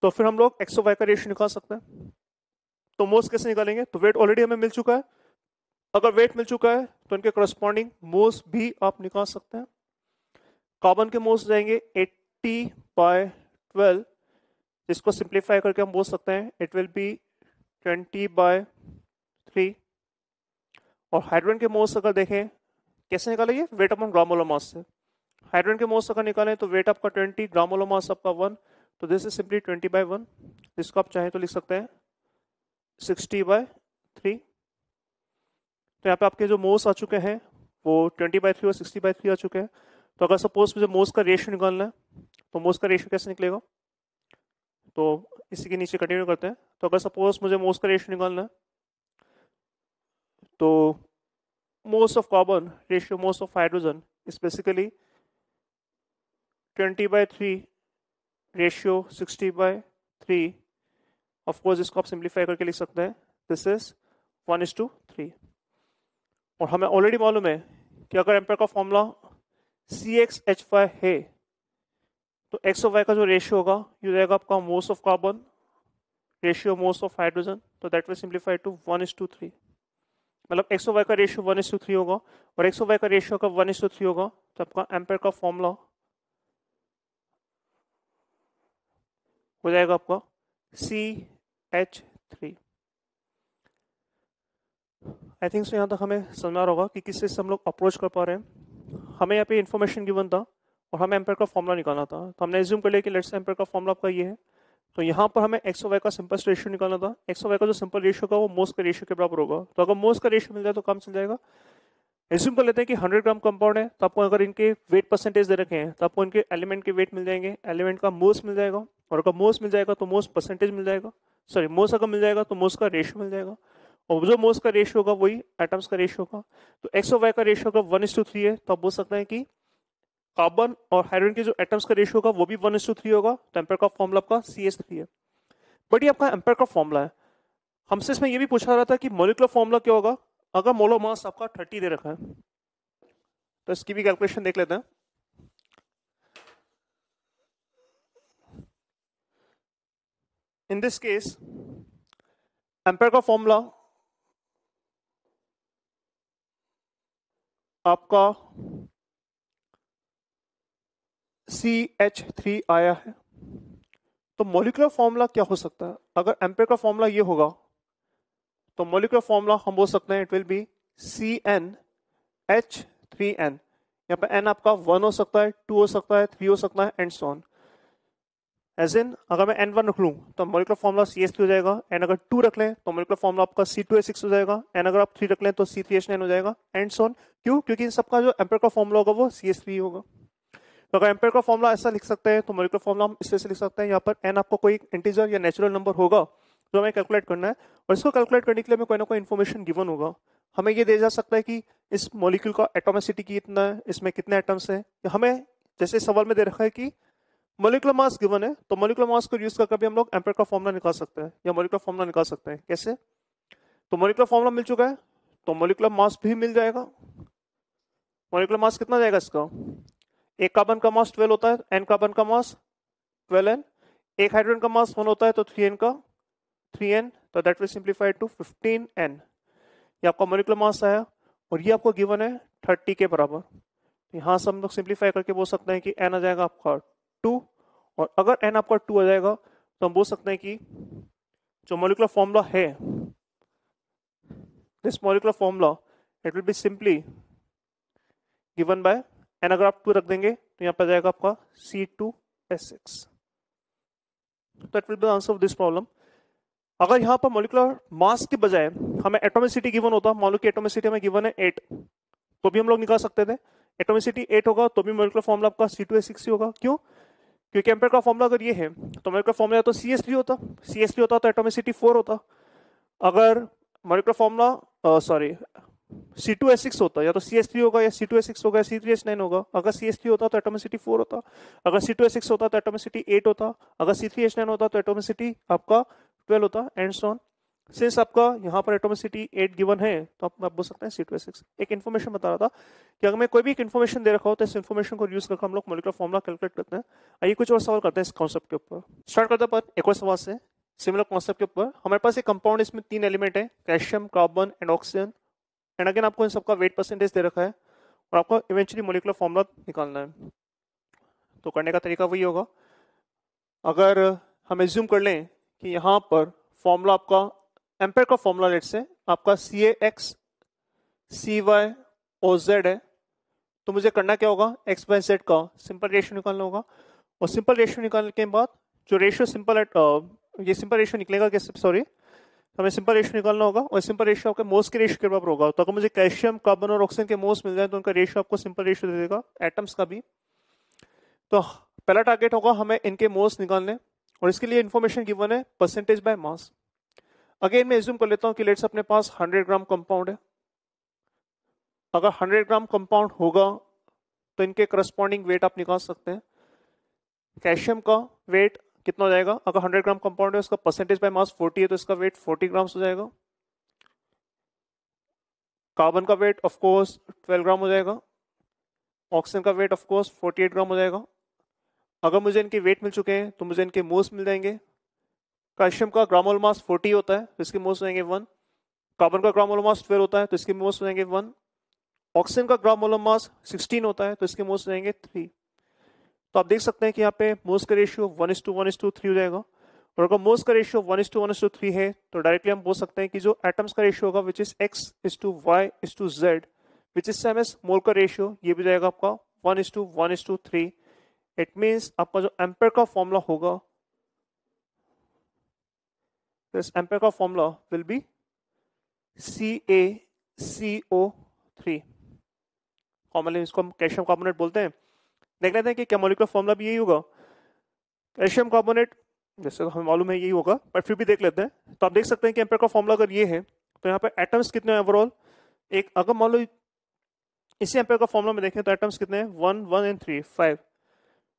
तो फिर हम लोग एक्सो वाई का रेशियो निकाल सकते हैं तो मोस कैसे निकालेंगे तो वेट ऑलरेडी हमें मिल चुका है अगर वेट मिल चुका है तो इनके करस्पॉन्डिंग मोस भी आप निकाल सकते हैं कार्बन के मोस जाएंगे एट्टी बाय ट्वेल्व इसको सिंप्लीफाई करके हम बोल सकते हैं it will be twenty by three और हाइड्रोजन के मोल्स अगर देखें कैसे निकालेंगे वेट अपन ग्रामोला मास से हाइड्रोजन के मोल्स अगर निकालें तो वेट आपका ट्वेंटी ग्रामोला मास आपका वन तो this is simply twenty by one जिसको आप चाहें तो लिख सकते हैं सिक्सटी बाय थ्री तो यहाँ पे आपके जो मोल्स आ चुके हैं वो ट्वेंटी बाय थ्री और सिक्सटी बाय थ्री आ चुके हैं तो अगर सपोज मुझे मोल्स का रेशियो निकालना है तो मोल्स का रेशियो कैसे निकलेगा तो इसी के नीचे कंटिन्यू करते हैं तो अगर सपोज मुझे मोस का रेशियो निकालना है तो moles of carbon ratio moles of hydrogen specifically basically twenty by three ratio sixty by three of course इसको आप सिंप्लीफाई करके लिख सकते हैं this is one is to three और हमें ऑलरेडी मालूम है कि अगर एम्पेयर का formula C x H five है तो एक्स और वाई का जो रेशियो होगा ये रहेगा आपका moles of carbon ratio moles of hydrogen तो that will simplify to one is to three मतलब एक्स और वाई का ratio one is to three होगा और एक्स और वाई का रेशियो का वन इज टू थ्री होगा तो आपका एम्पेयर का फॉर्मूला हो जाएगा आपका C H three I think so यहाँ तक हमें समझना होगा कि किससे हम लोग अप्रोच कर पा रहे हैं हमें यहाँ पे इन्फॉर्मेशन गिवन था और हमें एम्पेयर का फॉर्मूला निकालना था तो हमने एज्यूम कर लिया कि लेट्स एम्पेयर का फॉर्मूला आपका ये है तो यहाँ पर हमें एक्स वाई का सिंपल रेशियो निकालना था एक्स वाई का जो सिंपल रेशियो होगा वो मोस्ट का रेशियो के बराबर होगा तो अगर मोस्ट का रेशियो मिल जाए तो काम चल जाएगा एज्यूम कर लेते हैं कि हंड्रेड ग्राम कंपाउंड है तो आपको अगर इनके वेट परसेंटेज दे रखे हैं तो आपको इनके एलिमेंट के वेट मिल जाएंगे एलिमेंट का मोस्ट मिल जाएगा और अगर मोस्ट मिल जाएगा तो मोस्ट परसेंटेज मिल जाएगा सॉरी मोस्ट अगर मिल जाएगा तो मोस्ट का रेशियो मिल जाएगा और जो मोस्ट का रेशियो होगा वही एटम्स का रेशियो होगा तो एक्स और वाई का रेशियो अगर वन इज टू थ्री है तो आप बोल सकते हैं कि कार्बन और हाइड्रोजन के जो एटम्स का रेशियो होगा वो भी वन टू थ्री होगा तो एम्पेयर का फॉर्मूला आपका सी एस थ्री है बट ये आपका एम्पेयर का फॉर्मूला है हमसे इसमें ये भी पूछा रहा था कि मोलिकुलर फॉर्मूला क्या होगा अगर मोलो मास आपका थर्टी दे रखा है तो इसकी भी कैलकुलेशन देख लेते हैं इन दिस केस एम्पेयर का फॉर्मूला आपका सी एच थ्री आया है तो मोलिकुलर फॉर्मूला क्या हो सकता है अगर एम्पेयर का फॉर्मूला ये होगा तो मोलिकुलर फॉर्मूला हम बोल सकते हैं it will be C n H three n यहाँ पर एन आपका वन हो सकता है टू हो सकता है थ्री हो सकता है एंड सोन एज इन अगर मैं एन वन रख लूँ तो molecular formula C S three हो जाएगा एन अगर टू रख लें तो मोलिकुलर फॉर्मूला आपका सी टू ए सिक्स हो जाएगा एन अगर आप थ्री रख लें तो सी थ्री एच नाइन हो जाएगा एंड सोन क्यों क्योंकि इन सबका जो एम्पेयर का फॉर्मूला होगा वो सी एस थ्री होगा तो अगर एम्पेयर का फॉर्मला ऐसा लिख सकते हैं तो मोलिकुलर फॉर्मुला हम इससे लिख सकते हैं यहाँ पर एन आपको कोई इंटीजर या नेचुरल नंबर होगा जो हमें कैलकुलेट करना है और इसको कैलकुलेट करने के लिए हमें कोई ना कोई इन्फॉर्मेशन गिवन होगा हमें ये दे जा सकता है कि इस मोलिक्यूल का एटोमेसिटी कितना है इसमें कितने एटम्स हैं हमें जैसे सवाल में दे रखा है कि मोलिकुलर मास गिवन है तो मोलिकुलर मास को यूज करके भी हम लोग एम्पेयर का फॉर्मला निकाल सकते हैं या मोलिकुलर फॉर्मला निकाल सकते हैं कैसे तो मोलिकुलर फॉर्मुला मिल चुका है तो मोलिकुलर मास भी मिल जाएगा मोलिकुलर मास कितना जाएगा इसका एक कार्बन का मास ट्वेल्व होता है एन कार्बन का मास ट्वेल्व एन एक हाइड्रोजन का मास वन होता है तो थ्री एन का थ्री एन तो that will simplified to fifteen n ये आपका मोलिकुलर मास आया और ये आपको गिवन है थर्टी के बराबर यहाँ से हम लोग सिंप्लीफाई करके बोल सकते हैं कि एन आ जाएगा आपका टू और अगर एन आपका टू आ जाएगा तो हम बोल सकते हैं कि जो मोलिकुलर फॉर्मूला है this molecular formula it will be simply given by n अगर आप टू रख देंगे तो यहां पर जाएगा आपका C two S six that will be answer of this problem अगर यहां पर मोलिकुलर मास के बजाय हमें एटोमिसिटी गिवन होता मान लो कि एटोमिसिटी हमें गिवन है एट तो भी हम लोग निकाल सकते थे एटोमिसिटी एट होगा तो भी मोलिकुलर फॉर्मूला आपका सी टू एस सिक्स ही होगा क्यों क्योंकि एम्पेयर का फॉर्मूला अगर ये है तो मोलिकुलर फॉर्मूला तो सी एस थ्री होता सी एस थ्री होता तो एटोमिसिटी फोर होता अगर molecular formula sorry C two S six होता या तो सी एस थ्री होगा या सी टू एस सिक्स होगा सी थ्री एस नाइन होगा अगर सी एस थ्री होता तो एटोमिसिटी फोर होता अगर सी टू एस सिक्स होता तो एटोमिसिटी एट होता अगर सी थ्री एस नाइन होता तो एटोमिसिटी आपका ट्वेल्व होता एंड सोन सिंस आपका यहाँ पर एटोमिसिटी एट गिवन है तो आप, आप बोल सकते हैं सी टू एस सिक्स एक इन्फॉर्मेशन बता रहा था कि अगर मैं कोई भी एक इन्फॉर्मेशन दे रखा हो तो इस इन्फॉर्मेशन को यूज करके हम लोग मोलिकुलर फॉर्मुला कैलकुलेट करते हैं आइए कुछ और सवाल करते हैं इस कॉन्सेप्ट के ऊपर स्टार्ट करते हैं पर एक और सवाल से सिमिलर कॉन्सेप्ट के ऊपर हमारे पास एक कंपाउंड इसमें तीन एलिमेंट है calcium carbon and oxygen and again आपको इन सबका वेट परसेंटेज दे रखा है और आपको इवेंचुअली मोलिकुलर फॉर्मूला निकालना है तो करने का तरीका वही होगा अगर हम एज्यूम कर लें कि यहाँ पर फॉर्मूला आपका एम्पेयर का फॉर्मूला लेट से आपका C x C y O z है तो मुझे करना क्या होगा एक्स वाई जेड का सिंपल रेशियो निकालना होगा और सिंपल रेशियो निकालने के बाद जो रेशियो सिंपल एट ये सिंपल रेशियो निकलेगा कैसे सॉरी हमें सिंपल रेशियो निकालना होगा और सिंपल रेशियो आपके मोस के रेशियो के बराबर होगा तो अगर मुझे कैल्शियम कार्बन और ऑक्सीजन के मोस मिल जाए तो उनका रेशियो आपको सिंपल रेशियो दे देगा एटम्स का भी तो पहला टारगेट होगा हमें इनके मोस निकालने और इसके लिए इन्फॉर्मेशन गिवन है परसेंटेज बाय मास अगेन मैं एज्यूम कर लेता हूँ कि लेट्स अपने पास हंड्रेड ग्राम कंपाउंड है अगर हंड्रेड ग्राम कंपाउंड होगा तो इनके करस्पॉन्डिंग वेट आप निकाल सकते हैं कैल्शियम का वेट कितना हो जाएगा अगर 100 ग्राम कंपाउंड है उसका परसेंटेज बाय मास 40 है तो इसका वेट 40 ग्राम्स हो जाएगा कार्बन का वेट ऑफ कोर्स 12 ग्राम हो जाएगा ऑक्सीजन का वेट ऑफ कोर्स 48 ग्राम हो जाएगा अगर मुझे इनके वेट मिल चुके हैं तो मुझे इनके मोल्स मिल जाएंगे कैल्शियम का ग्रामोल मास फोर्टी होता है तो इसके मोल्स हो जाएंगे वन कार्बन का ग्रामोल मास ट्वेल्व होता है तो इसके मोल्स हो जाएंगे वन ऑक्सीजन का ग्रामोल मास सिक्सटीन होता है तो इसके मोल्स हो जाएंगे थ्री तो आप देख सकते हैं कि यहाँ पे मोस का ratio one is to one is to three हो जाएगा और अगर मोस का ratio one is to one is to three है तो डायरेक्टली हम बोल सकते हैं कि जो एटम्स का रेशियो होगा which is x is to y is to z which is same as mole का रेशियो ये भी जाएगा आपका one is to one is to three it means आपका जो एम्पेयर का फॉर्मूला होगा be C A C O three commonly इसको हम कैल्शियम कार्बोनेट बोलते हैं देख लेते हैं कि क्या मोलिकुलर फॉर्मूला भी यही होगा कैल्शियम कार्बोनेट जैसे हमें मालूम है यही होगा बट फिर भी देख लेते हैं तो आप देख सकते हैं कि एम्पेयर का फॉर्मूला अगर ये है तो यहाँ पर एटम्स कितने हैं ओवरऑल एक अगर मान लो इसी एम्पेयर का फॉर्मूला में देखें तो एटम्स कितने हैं one one and three five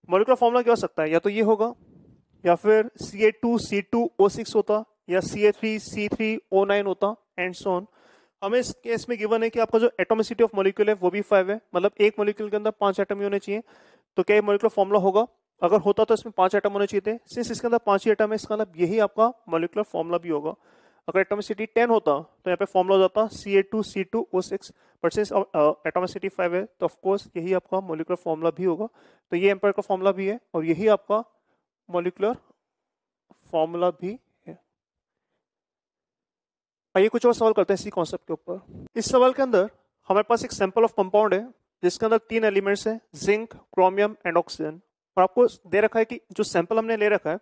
molecular formula क्या हो सकता है या तो ये होगा या फिर C A two C two O six होता या C A three C three O nine होता एंड सोन so हमें इस केस में गिवन है कि आपका जो एटोमिसिटी ऑफ मोलिक्यूल है वो भी फाइव है मतलब एक मोलिक्यूल के अंदर पांच एटम ही होने चाहिए तो क्या मोलिकुलर फॉर्मूला होगा अगर होता तो इसमें पांच एटम होने चाहिए थे सिंस इसके अंदर पांच ही एटम है इसका मतलब यही आपका मोलिकुलर फॉर्मूला भी होगा अगर एटोमिसिटी टेन होता तो यहाँ पे फॉर्मूला हो जाता C A two C two O six but since atomicity five है तो ऑफकोर्स यही आपका मोलिकुलर फॉर्मूला भी होगा तो ये एम्पायर का फॉर्मूला भी है और यही आपका मोलिकुलर फॉर्मूला भी आइए कुछ और सवाल करते हैं इसी कॉन्सेप्ट के ऊपर इस सवाल के अंदर हमारे पास एक सैंपल ऑफ कंपाउंड है जिसके अंदर तीन एलिमेंट्स हैं जिंक क्रोमियम एंड ऑक्सीजन और आपको दे रखा है कि जो सैंपल हमने ले रखा है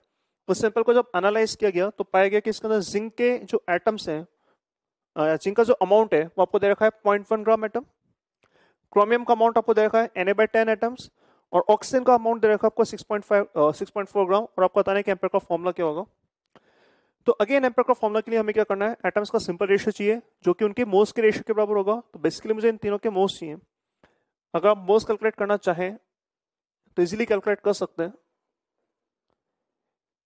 उस सैंपल को जब एनालाइज किया गया तो पाया गया कि इसके अंदर जिंक के जो एटम्स हैं जिंक का जो अमाउंट है वो आपको दे रखा है point one gram atom chromium का अमाउंट आपको दे रखा है N A by ten atoms और ऑक्सीजन का अमाउंट दे रखा है आपको six point five six point four gram और आपको बताने है कि एम्पेयर का फॉर्मूला क्या होगा तो अगेन एम्पर का फॉर्मुला के लिए हमें क्या करना है एटम्स का सिंपल रेशियो चाहिए जो कि उनके मोस्ट के रेशियो के बराबर होगा तो बेसिकली मुझे इन तीनों के मोस्ट चाहिए अगर आप मोस्ट कैलकुलेट करना चाहें तो इजीली कैलकुलेट कर सकते हैं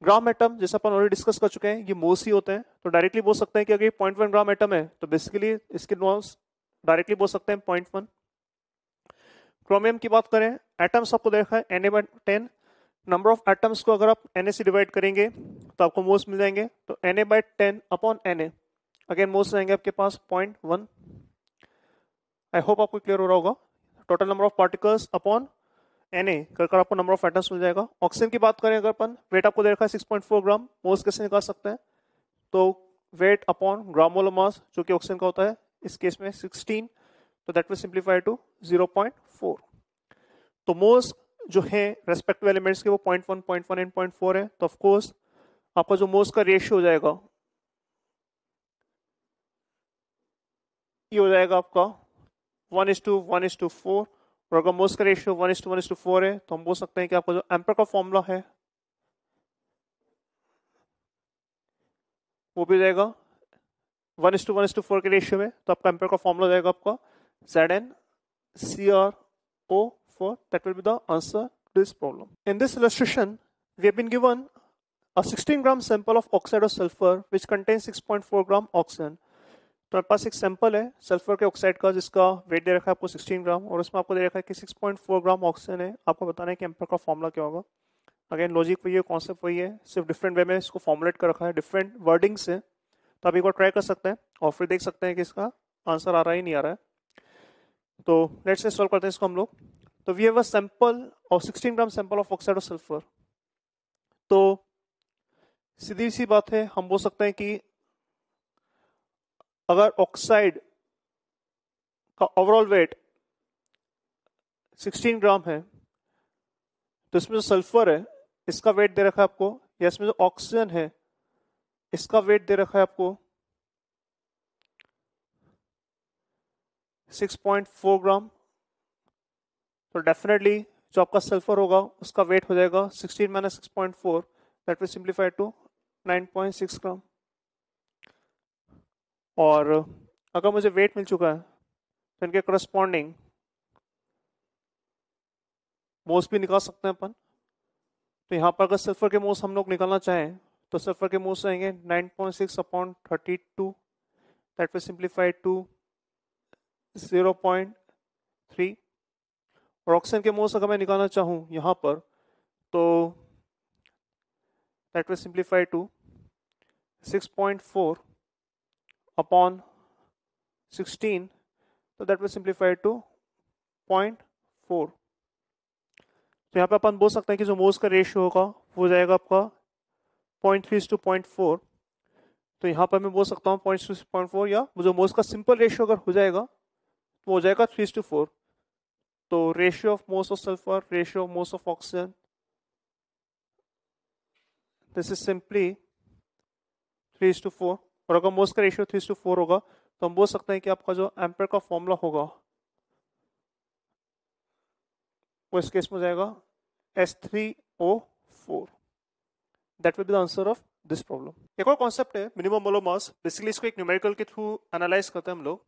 ग्राम एटम जैसे अपन ऑलरेडी डिस्कस कर चुके हैं ये मोस ही होते हैं तो डायरेक्टली बोल सकते हैं कि अगर पॉइंट वन ग्राम एटम है तो बेसिकली इसके नॉम्स डायरेक्टली बोल सकते हैं पॉइंट वन क्रोमियम की बात करें एटम्स आपको देखा है N M ten number of atoms को अगर आप एन से डिवाइड करेंगे तो आपको मोस्ट मिल जाएंगे तो N A by ten upon N A again मोस्ट रहेंगे आपके पास पॉइंट वन आई होप आपको क्लियर हो रहा होगा total number of particles upon N A कर आपको नंबर ऑफ एटम्स मिल जाएगा ऑक्सीजन की बात करें अगर अपन वेट आपको दे रखा है सिक्स पॉइंट फोर ग्राम मोस्ट कैसे निकाल सकते हैं तो वेट अपॉन ग्रामोल मास जो कि ऑक्सीजन का होता है इस केस में सिक्सटीन तो that will simplify to zero point four तो मोस्ट जो है रेस्पेक्टिव एलिमेंट्स के वो point one point one and point four है तो ऑफकोर्स आपका जो मोस्ट का रेशियो हो जाएगा ये हो जाएगा आपका one is to one is to four और अगर मोस्ट का ratio one is to one is to four है तो हम बोल सकते हैं कि आपका जो एम्पर का फॉर्मूला है वो भी जाएगा one is to one is to four के रेशियो में तो आपका एम्पर का फॉर्मूला जाएगा आपका Z N C R O for that will be the answer to this problem. In this illustration, we have been given a 16 gram sample of oxide of sulfur which contains 6.4 gram oxygen तो हमारे पास एक सैंपल है सल्फर के ऑक्साइड का जिसका वेट दे रखा है आपको 16 ग्राम और उसमें आपको दे रखा है कि 6.4 ग्राम ऑक्सीजन है आपको बताना है कि एम्पर का फॉर्मूला क्या होगा अगेन लॉजिक वही है कॉन्सेप्ट वही है सिर्फ डिफरेंट वे में इसको फॉर्मुलेट कर रखा है डिफरेंट वर्डिंग से तो आप एक बार ट्राई कर सकते हैं और फिर देख सकते हैं कि इसका आंसर आ रहा है नहीं आ रहा है तो लेट्स से सॉल्व करते हैं इसको हम लोग तो वी हैव अ सैंपल और 16 gram sample of oxide of sulphur तो सीधी सी बात है हम बोल सकते हैं कि अगर ऑक्साइड का ओवरऑल वेट 16 ग्राम है तो इसमें जो सल्फर है इसका वेट दे रखा है आपको या इसमें जो ऑक्सीजन है इसका वेट दे रखा है आपको 6.4 ग्राम तो डेफिनेटली जो आपका सल्फर होगा उसका वेट हो जाएगा 16 minus six point four that will simplified to 9.6 gram और अगर मुझे वेट मिल चुका है तो इनके करस्पॉन्डिंग मोस भी निकाल सकते हैं अपन तो यहाँ पर अगर सल्फर के मोस हम लोग निकालना चाहें तो सल्फर के मोस आएंगे 9.6 point six upon thirty two that will simplified to zero point three और ऑक्सीजन के मोल्स अगर मैं निकालना चाहूँ यहाँ पर तो that way simplify to 6.4 upon sixteen तो that way simplify to point four तो यहाँ पे अपन बोल सकते हैं कि जो मोल्स का रेशियो होगा वो जाएगा आपका point three two point four तो यहाँ पर मैं बोल सकता हूँ पॉइंट टू पॉइंट फोर या जो मोल्स का सिंपल रेशियो अगर हो जाएगा तो हो जाएगा थ्री टू फोर तो ratio of moles of sulphur ratio of moles of oxygen this is simply three two four और अगर मोस का रेशियो थ्री टू फोर होगा तो हम बोल सकते हैं कि आपका जो एम्पेयर का फॉर्मूला होगा वो इस केस में जाएगा S three O four that will be the answer of this problem एक और कॉन्सेप्ट है मिनिमम मोलो मास बेसिकली इसको एक न्यूमेरिकल के थ्रू एनालाइज करते हैं हम लोग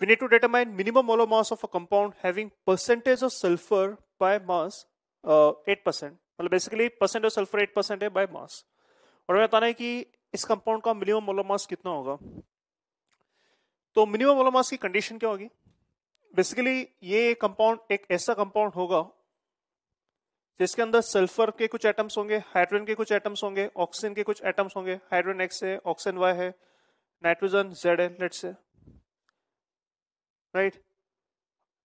We need to determine minimum molar mass of a compound having percentage of sulfur by mass eight uh, percent मतलब basically percent of sulphur eight percent है बाय मास और हमें बताना है कि इस कंपाउंड का मिनिमम मोलर मास कितना होगा तो मिनिमम मोलर मास की कंडीशन क्या होगी बेसिकली ये कंपाउंड एक ऐसा कंपाउंड होगा जिसके अंदर सल्फर के कुछ एटम्स होंगे हाइड्रोजन के कुछ एटम्स होंगे ऑक्सीजन के कुछ एटम्स होंगे हाइड्रोजन एक्स है ऑक्सीजन वाई है नाइट्रोजन जेड है लेट्स है राइट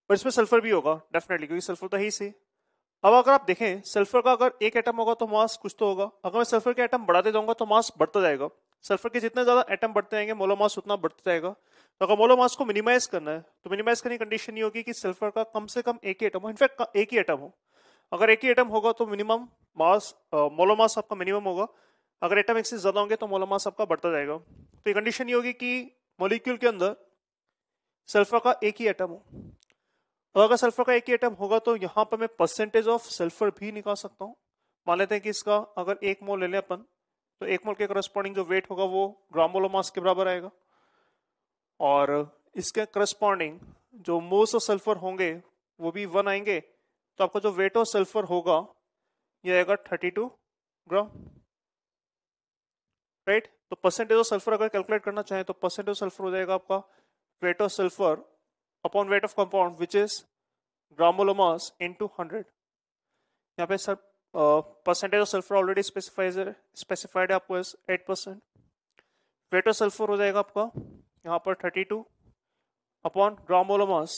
और इसमें सल्फर भी होगा डेफिनेटली क्योंकि सल्फर तो है ही सही अब अगर आप देखें सल्फर का अगर एक एटम होगा तो मास कुछ तो होगा अगर मैं सल्फर के एटम बढ़ाते दूंगा तो मास बढ़ता जाएगा सल्फर के जितने ज्यादा एटम बढ़ते जाएंगे मोलो मास उतना बढ़ता जाएगा तो अगर मोलो मास को मिनिमाइज करना है तो मिनिमाइज करने की कंडीशन ये होगी कि सल्फर का कम से कम एक ही एटम हो इनफैक्ट एक ही एटम हो अगर एक ही एटम होगा तो मिनिमम मास मोलो मास आपका मिनिमम होगा अगर एटम एक से ज्यादा होंगे तो मोलो मास आपका बढ़ता जाएगा तो ये कंडीशन ये होगी कि मोलिक्यूल के अंदर सल्फर का एक ही एटम हो और अगर सल्फर का एक ही एटम होगा तो यहां पर मैं परसेंटेज ऑफ सल्फर भी निकाल सकता हूं मान लेते हैं कि इसका अगर एक मोल ले लें अपन तो एक मोल के करस्पॉन्डिंग जो वेट होगा वो ग्राम मास के बराबर आएगा और इसके करस्पॉन्डिंग जो मोल्स ऑफ सल्फर होंगे वो भी वन आएंगे तो आपका जो वेट ऑफ सल्फर होगा ये आएगा थर्टी टू ग्राम राइट तो परसेंटेज ऑफ सल्फर अगर कैलकुलेट करना चाहें तो परसेंटेज ऑफ सल्फर हो जाएगा आपका weight of sulfur upon weight of compound which is gramolar mass into 100 यहाँ पे sir percentage of sulphur already specifies specified है आपको eight percent weight of sulphur हो जाएगा आपका यहाँ पर thirty two upon gram molecular mass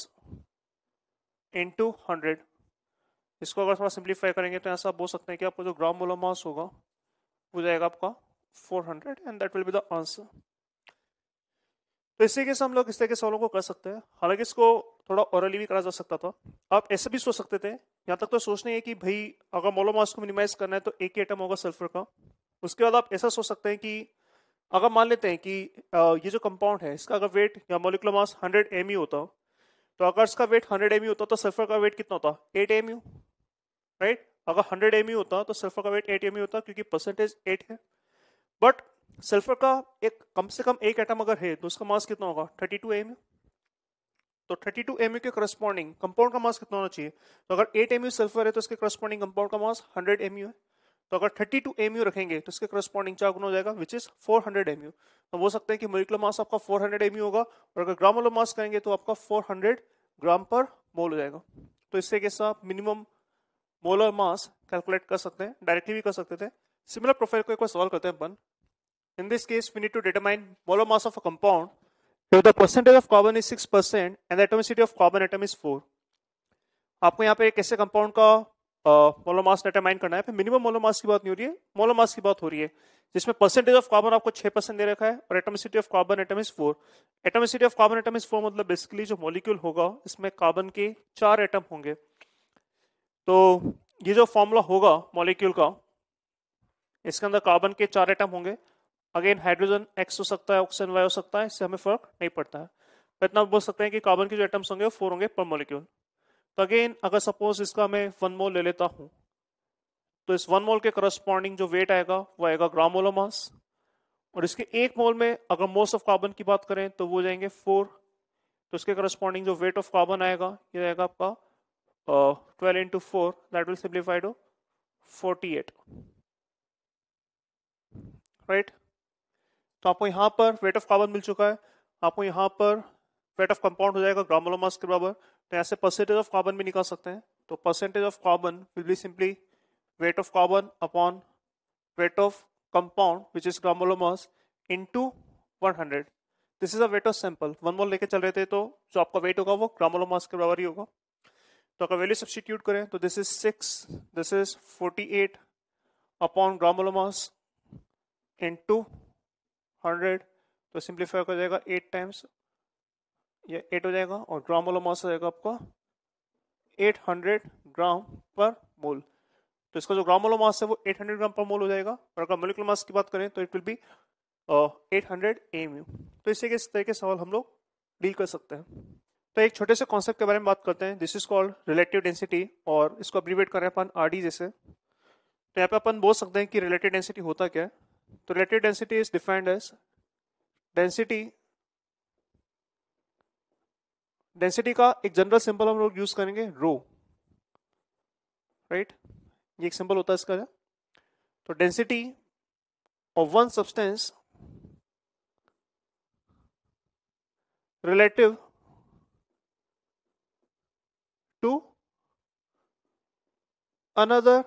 into hundred इसको अगर थोड़ा सिंप्लीफाई करेंगे तो ऐसा बोल सकते हैं कि आपको जो ग्रामोलोमास होगा वो जाएगा आपका four hundred and that will be the answer तो इस तरीके से हम लोग इस तरह के सवालों को कर सकते हैं हालांकि इसको थोड़ा औरली भी करा जा सकता था आप ऐसे भी सोच सकते थे यहाँ तक तो सोचने है कि भाई अगर मोलो मास को मिनिमाइज करना है तो एक ही आइटम होगा सल्फर का उसके बाद आप ऐसा सोच सकते हैं कि अगर मान लेते हैं कि ये जो कंपाउंड है इसका अगर वेट या मोलिकुलर मास हंड्रेड एम होता तो अगर इसका वेट हंड्रेड एम होता तो सल्फर का वेट कितना होता एट एम राइट अगर हंड्रेड एम e होता तो सल्फर का वेट एट एम होता क्योंकि परसेंटेज एट है बट सल्फर का एक कम से कम एक एटम अगर है तो उसका मास कितना होगा 32 टू एम तो 32 टू एम के करस्पॉन्डिंग कंपाउंड का मास कितना होना चाहिए तो अगर 8 एम सल्फर है तो उसके करस्पॉन्डिंग कंपाउंड का मास 100 एम है तो अगर 32 टू एम रखेंगे तो उसके करस्पॉन्डिंग चार गुना हो जाएगा which is 400 hundred M U तो हो सकते हैं कि मोलिकुलर मास आपका 400 हंड्रेड होगा और अगर ग्राम वाला मास करेंगे तो आपका 400 ग्राम पर मोल हो जाएगा तो इससे कैसे आप मिनिमम मोलर मास कैलकुलेट कर सकते हैं डायरेक्टली भी कर सकते थे सिमिलर प्रोफाइल को एक बार सॉल्व करते हैं अपन In this case, we need to determine molar mass of a compound if the percentage of carbon is 6% and the atomicity of carbon atom is 4. आपको यहाँ पे एक कंपाउंड का मोलर मास डिटरमाइन करना है मिनिमम मोलर मास की बात नहीं हो रही है मोलर मास की बात हो रही है जिसमें परसेंटेज ऑफ कार्बन आपको 6 परसेंट दे रखा है और atomicity of carbon atom is 4 atomicity of carbon atom is 4 मतलब बेसिकली जो मॉलिक्यूल होगा इसमें कार्बन के चार एटम होंगे तो ये जो फॉर्मूला होगा मॉलिक्यूल का इसके अंदर कार्बन के चार एटम होंगे अगेन हाइड्रोजन एक्स हो सकता है ऑक्सीजन वाई हो सकता है इससे हमें फर्क नहीं पड़ता है तो इतना बोल सकते हैं कि कार्बन के जो एटम्स होंगे वो फोर होंगे पर मोलिक्यूल तो अगेन अगर सपोज इसका मैं वन मोल ले लेता हूँ तो इस वन मोल के करस्पॉन्डिंग जो वेट आएगा वो आएगा ग्राम मोलो मास और इसके एक मोल में अगर मोस्ट ऑफ कार्बन की बात करें तो वो जाएंगे फोर तो इसके करस्पॉन्डिंग जो वेट ऑफ कार्बन आएगा ये आएगा आपका twelve into four that will simplified forty eight right तो आपको यहाँ पर वेट ऑफ कार्बन मिल चुका है आपको यहाँ पर वेट ऑफ कंपाउंड हो जाएगा ग्रामोलोमास के बराबर तो यहाँ से परसेंटेज ऑफ कार्बन भी निकाल सकते हैं तो percentage of carbon will be simply weight of carbon upon weight of compound which is gram molar mass into hundred this is a weight of sample one mole लेके चल रहे थे तो जो आपका वेट होगा वो ग्रामोलोमास के बराबर ही होगा तो अगर वैल्यू सब्सटीट्यूट करें तो this is six this is forty eight upon gram molar mass two hundred तो सिंप्लीफाई हो जाएगा एट टाइम्स ये एट हो जाएगा और ग्राम वाला मास हो जाएगा आपका एट हंड्रेड ग्राम पर मोल तो इसका जो ग्राम वाला मास है वो एट हंड्रेड ग्राम पर मोल हो जाएगा और अगर मोलिकुलर मास की बात करें तो it will be eight hundred M U तो इसी के तरह के सवाल हम लोग डील कर सकते हैं तो एक छोटे से कॉन्सेप्ट के बारे में बात करते हैं this is called relative density और इसको अब्रीवेट कर रहे हैं अपन आर डी जैसे तो यहाँ पे अपन बोल सकते हैं कि रिलेटिव डेंसिटी होता क्या है तो related density is defined as density density का एक जनरल सिंबल हम लोग यूज करेंगे रो राइट right? ये एक सिंबल होता है इसका तो density of one substance relative to another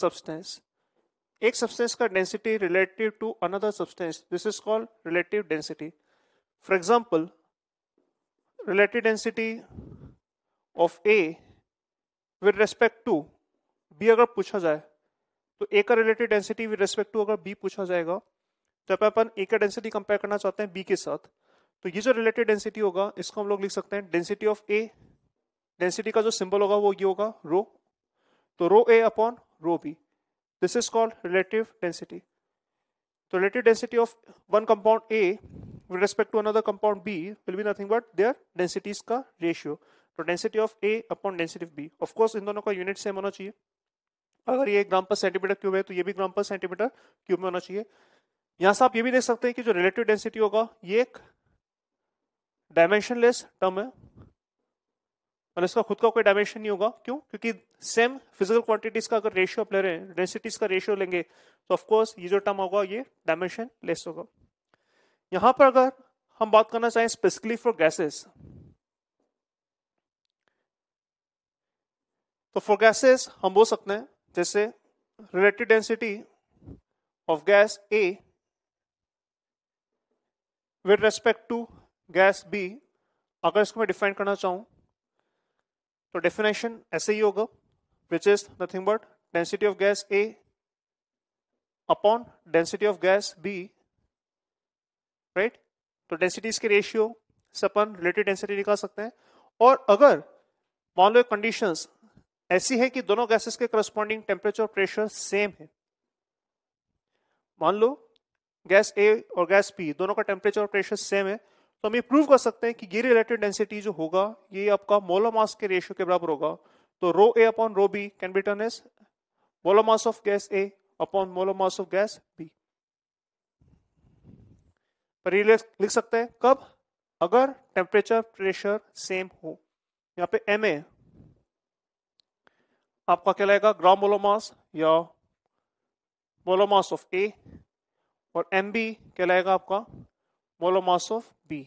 substance एक सब्सटेंस का density relative to another substance this is called relative density for example relative density of A with respect to B अगर पूछा जाए तो ए का relative density with respect to अगर बी पूछा जाएगा जब तो अपन ए का डेंसिटी कंपेयर करना चाहते हैं बी के साथ तो ये जो रिलेटिव डेंसिटी होगा इसको हम लोग लिख सकते हैं डेंसिटी ऑफ ए डेंसिटी का जो सिंबल होगा वो ये होगा रो तो rho A upon rho B This is called relative density. So relative density of one compound A with respect to another compound B will be nothing but their densities का रेशियो तो density of A upon density of B of course इन दोनों का यूनिट सेम होना चाहिए अगर ये ग्राम पर सेंटीमीटर क्यूब है तो ये भी ग्राम पर सेंटीमीटर क्यूब में होना चाहिए यहां से आप ये भी देख सकते हैं कि जो रिलेटिव डेंसिटी होगा ये एक डायमेंशनलेस टर्म है और मतलब इसका खुद का कोई डायमेंशन नहीं होगा क्यों क्योंकि सेम फिजिकल क्वांटिटीज का अगर रेशियो आप ले रहे हैं डेंसिटीज का रेशियो लेंगे तो ऑफकोर्स ये जो टर्म होगा ये डायमेंशन लेस होगा यहां पर अगर हम बात करना चाहें स्पेसिफिकली फॉर गैसेस तो फॉर गैसेस हम बोल सकते हैं जैसे relative density of gas A with respect to gas B अगर इसको मैं डिफाइन करना चाहूं तो डेफिनेशन ऐसे ही होगा which is nothing but density of gas A upon density of gas B right तो डेंसिटीज के रेशियो से अपन रिलेटिव डेंसिटी निकाल सकते हैं और अगर मान लो कंडीशन ऐसी है कि दोनों गैसेस के करस्पॉन्डिंग टेम्परेचर और प्रेशर सेम है मान लो गैस ए और गैस बी दोनों का टेम्परेचर और प्रेशर सेम है तो हम ये प्रूव कर सकते हैं कि ये रिलेटेड डेंसिटी जो होगा ये आपका मोलर मास के रेशियो के बराबर होगा तो rho A upon rho B can be turn as molar mass of gas A upon molar mass of gas B पर ये लिख सकते हैं कब अगर टेम्परेचर प्रेशर सेम हो यहाँ पे एम ए आपका क्या लगेगा ग्राम मोलर मास या मोलर मास ऑफ ए और एम बी क्या लगेगा आपका मोलो मास ऑफ बी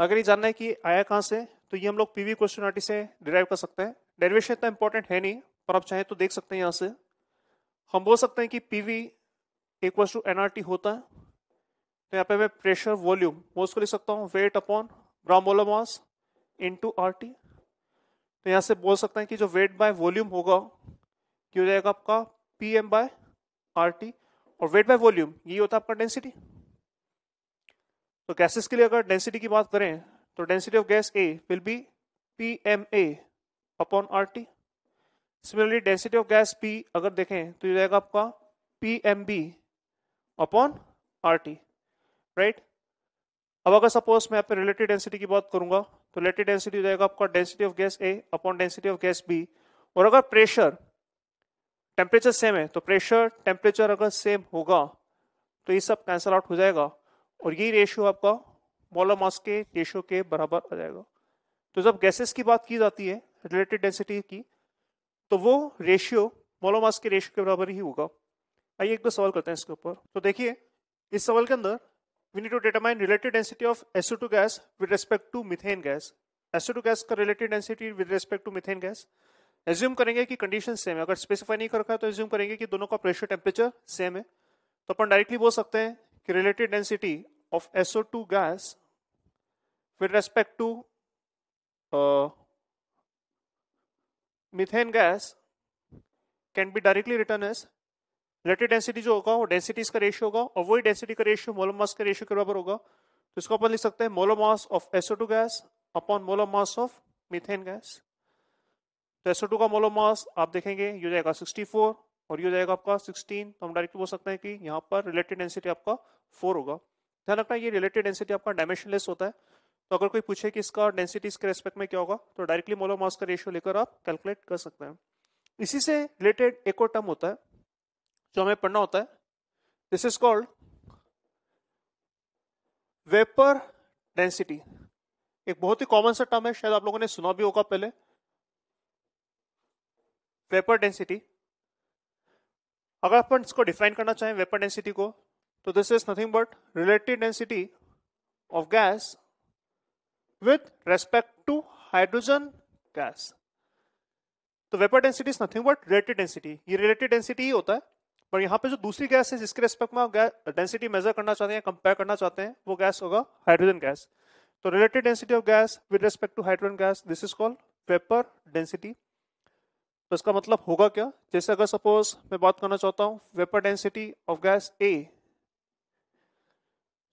अगर ये जानना है कि आया कहाँ से तो ये हम लोग पीवी क्वेश्चन से डिराइव कर सकते हैं डेरिवेशन इतना इंपॉर्टेंट है नहीं पर आप चाहें तो देख सकते हैं यहाँ से हम बोल सकते हैं कि वी इक्वल टू टी होता है तो यहाँ पे मैं प्रेशर वॉल्यूम वो उसको लिख सकता हूँ weight upon gram molar mass to R T तो यहाँ से बोल सकते हैं कि जो वेट बाय वॉल्यूम होगा ये हो जाएगा आपका P M by R T और वेट बाय वॉल्यूम ये होता है आपका डेंसिटी तो गैसेस के लिए अगर डेंसिटी की बात करें तो density of gas A will be P M A upon R T similarly density of gas P अगर देखें तो ये जाएगा आपका P M B upon R T right अब अगर सपोज मैं आप रिलेटिव डेंसिटी की बात करूंगा तो रिलेटिव डेंसिटी हो जाएगा आपका density of gas A upon density of gas B और अगर प्रेशर टेम्परेचर सेम है तो प्रेशर टेम्परेचर अगर सेम होगा तो ये सब कैंसल आउट हो जाएगा और यही रेशियो आपका मोलर मास के रेशियो के बराबर आ जाएगा तो जब गैसेस की बात की जाती है रिलेटेड डेंसिटी की तो वो रेशियो मोलर मास के रेशियो के बराबर ही होगा आइए एक दो सवाल करते हैं इसके ऊपर तो देखिए इस सवाल के अंदर we need to determine related density of SO gas with respect to methane gas SO gas का related density with respect to methane gas assume करेंगे कि कंडीशन सेम है अगर स्पेसिफाई नहीं कर रखा है तो एज्यूम करेंगे कि दोनों का प्रेशर टेम्परेचर सेम है तो अपन डायरेक्टली बोल सकते हैं कि relative density of SO two gas with respect to methane gas can be directly written as relative density जो होगा वो डेंसिटीज का रेशियो होगा और वही डेंसिटी का रेशियो मोलो मास का रेशियो के बराबर होगा तो इसको अपन लिख सकते हैं molar mass of SO two gas upon molar mass of methane gas तो टू का मोलोमास आप देखेंगे ये हो जाएगा फोर और ये हो जाएगा आपका 16 तो हम डायरेक्टली बोल सकते हैं कि यहाँ पर रिलेटेड डेंसिटी आपका 4 होगा ध्यान रखना ये रिलेटेड डेंसिटी आपका डायमेंशन होता है तो अगर कोई पूछे कि इसका डेंसिटी इसके रेस्पेक्ट में क्या होगा तो डायरेक्टली मोलो मास का रेशियो लेकर आप कैलकुलेट कर सकते हैं इसी से रिलेटेड एक और टर्म होता है जो हमें पढ़ना होता है this is called vapour density एक बहुत ही कॉमन सा टर्म है शायद आप लोगों ने सुना भी होगा पहले वेपर डेंसिटी अगर अपन इसको डिफाइन करना चाहें वेपर डेंसिटी को तो this is nothing but relative density of gas with respect to hydrogen gas तो vapour density is nothing but relative density ये रिलेटिव डेंसिटी ही होता है पर यहाँ पे जो दूसरी गैस है जिसके रेस्पेक्ट में आप डेंसिटी मेजर करना चाहते हैं कंपेयर करना चाहते हैं वो गैस होगा हाइड्रोजन गैस तो relative density of gas with respect to hydrogen gas this is called vapour density तो इसका मतलब होगा क्या जैसे अगर सपोज मैं बात करना चाहता हूँ vapour density of gas A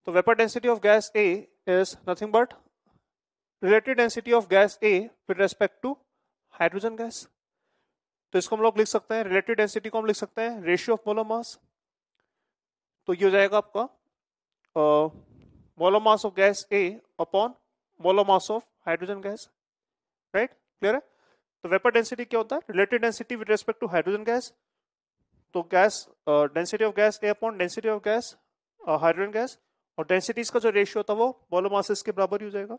तो vapour density of gas A is nothing but relative density of gas A with respect to hydrogen gas तो इसको हम लोग लिख सकते हैं रिलेटिव डेंसिटी को हम लिख सकते हैं रेशियो ऑफ मोलो मास तो ये हो जाएगा आपका molar mass of gas A upon molar mass of hydrogen gas right clear है तो वेपर डेंसिटी क्या होता है relative density with respect to hydrogen gas तो gas density of gas A upon density of gas hydrogen gas और डेंसिटीज का जो रेशियो था वो मोलो मासेस के बराबर ही हो जाएगा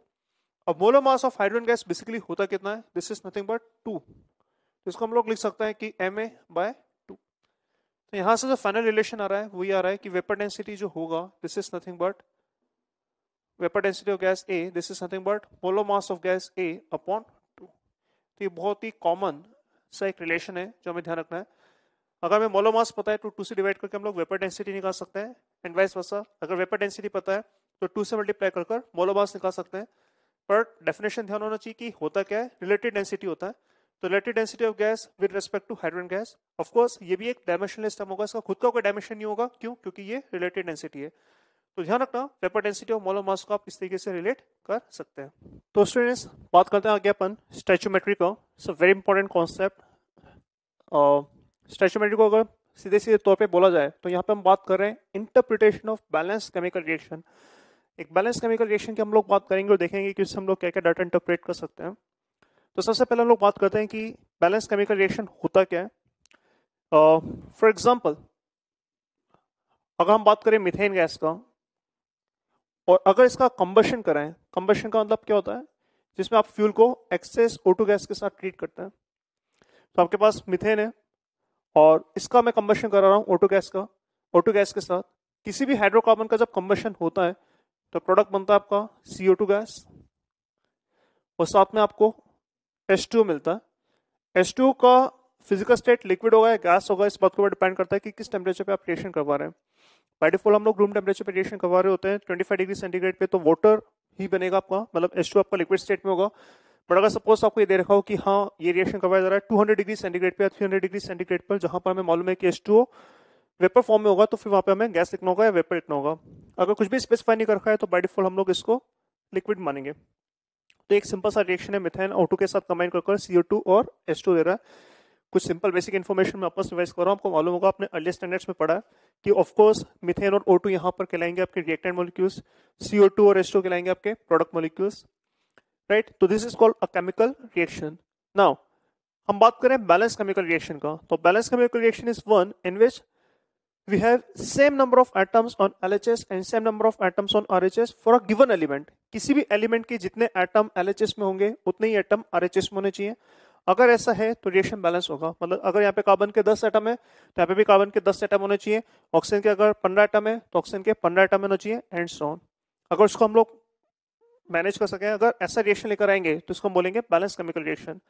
अब molar mass of hydrogen gas basically होता कितना है this is nothing but two इसको हम लोग लिख सकते हैं कि एम ए बाय टू तो यहां से जो फाइनल रिलेशन आ रहा है वो ये आ रहा है कि वेपर डेंसिटी जो होगा this is nothing but vapour density of gas A this is nothing but molar mass of gas A upon तो ये बहुत ही कॉमन सा एक रिलेशन है जो हमें ध्यान रखना है अगर हमें मोलो मास पता है तो टू से डिवाइड करके हम लोग वेपर डेंसिटी निकाल सकते हैं एंड वाइस वर्सा अगर वेपर डेंसिटी पता है तो टू से मल्टीप्लाई कर कर मोलो मास निकाल सकते हैं पर डेफिनेशन ध्यान होना चाहिए कि होता क्या है रिलेटेड डेंसिटी होता है तो related density of gas with respect to hydrogen gas of course ये भी एक डायमेंशनलिस्ट होगा इसका खुद का कोई डायमेंशन नहीं होगा क्यों क्योंकि ये रिलेटेड डेंसिटी है तो ध्यान रखना वेपर डेंसिटी और मोलर मास को आप इस तरीके से रिलेट कर सकते हैं तो स्टूडेंट्स बात करते हैं आगे अपन स्टैचूमेट्री का a very important concept stoichiometry को अगर सीधे सीधे तौर पे बोला जाए तो यहाँ पे हम बात कर रहे हैं interpretation of balance chemical reaction एक बैलेंस केमिकल रिएक्शन की हम लोग बात करेंगे और देखेंगे कि उससे हम लोग क्या क्या डाटा इंटरप्रेट कर सकते हैं तो सबसे पहले हम लोग बात करते हैं कि बैलेंस केमिकल रिएक्शन होता क्या है फॉर uh, एग्जाम्पल अगर हम बात करें मिथेन गैस का और अगर इसका कंबशन कराएं कंबशन का मतलब क्या होता है जिसमें आप फ्यूल को एक्सेस ओटो गैस के साथ ट्रीट करते हैं तो आपके पास मिथेन है और इसका मैं कंबशन करा रहा हूँ ओटो गैस का ओटो गैस के साथ किसी भी हाइड्रोकार्बन का जब कंबशन होता है तो प्रोडक्ट बनता है आपका सी गैस और साथ में आपको एस मिलता है एस का फिजिकल स्टेट लिक्विड होगा या गैस होगा इस बात को डिपेंड करता है कि किस टेम्परेचर पे आप क्रिएशन करवा रहे हैं बाई डिफॉल्ट हम लोग रूम टेम्परेचर पे रिएक्शन करवा रहे होते हैं 25 डिग्री सेंटीग्रेड पे तो वाटर ही बनेगा आपका मतलब एस आपका लिक्विड स्टेट में होगा बट अगर सपोज आपको ये दे रखा हो कि हाँ ये रिएक्शन करवाया जा रहा है टू हंड्रेड डिग्री सेंटीग्रेड पे या थ्री हंड्रेड डिग्री सेंटीग्रेड पर जहां पर हमें मालूम है कि एस टू वेपर फॉर्म में होगा तो फिर वहां पर हमें गैस लिखना होगा या वेपर लिखना होगा अगर कुछ भी स्पेसिफाई नहीं कर रखा है तो बाई डिफॉल्ट हम लोग इसको लिक्विड मानेंगे तो एक सिंपल सा रिएक्शन है मिथेन ऑटो के साथ कंबाइन कर सीओ और एस दे रहा है कुछ सिंपल बेसिक इन्फॉर्मेशन मैं आपस रिवाइज कर रहा हूँ आपको मालूम होगा आपने अर्ली स्टैंडर्ड्स में पढ़ा कि ऑफकोर्स मिथेन और ओ टू यहाँ पर कहलाएंगे आपके रिएक्टेड मोलिक्यूल्स सीओ टू और एस टू कहलाएंगे आपके प्रोडक्ट मोलिक्यूल्स राइट तो this is called a chemical reaction now हम बात करें बैलेंस केमिकल रिएक्शन का तो balance chemical reaction is one in which we have same number of atoms on L H S and same number of atoms on R H S for a given element किसी भी एलिमेंट के जितने एटम एल एच एस में होंगे उतने ही एटम आर एच एस में होने चाहिए अगर ऐसा है तो रिएक्शन बैलेंस होगा मतलब अगर यहाँ पे कार्बन के दस एटम है तो यहाँ पे भी कार्बन के दस एटम होने चाहिए ऑक्सीजन के अगर पंद्रह एटम है तो ऑक्सीजन के पंद्रह एटम होने चाहिए एंड सोन अगर उसको हम लोग मैनेज कर सकें अगर ऐसा रिएक्शन लेकर आएंगे तो इसको हम बोलेंगे बैलेंस केमिकल रिएक्शन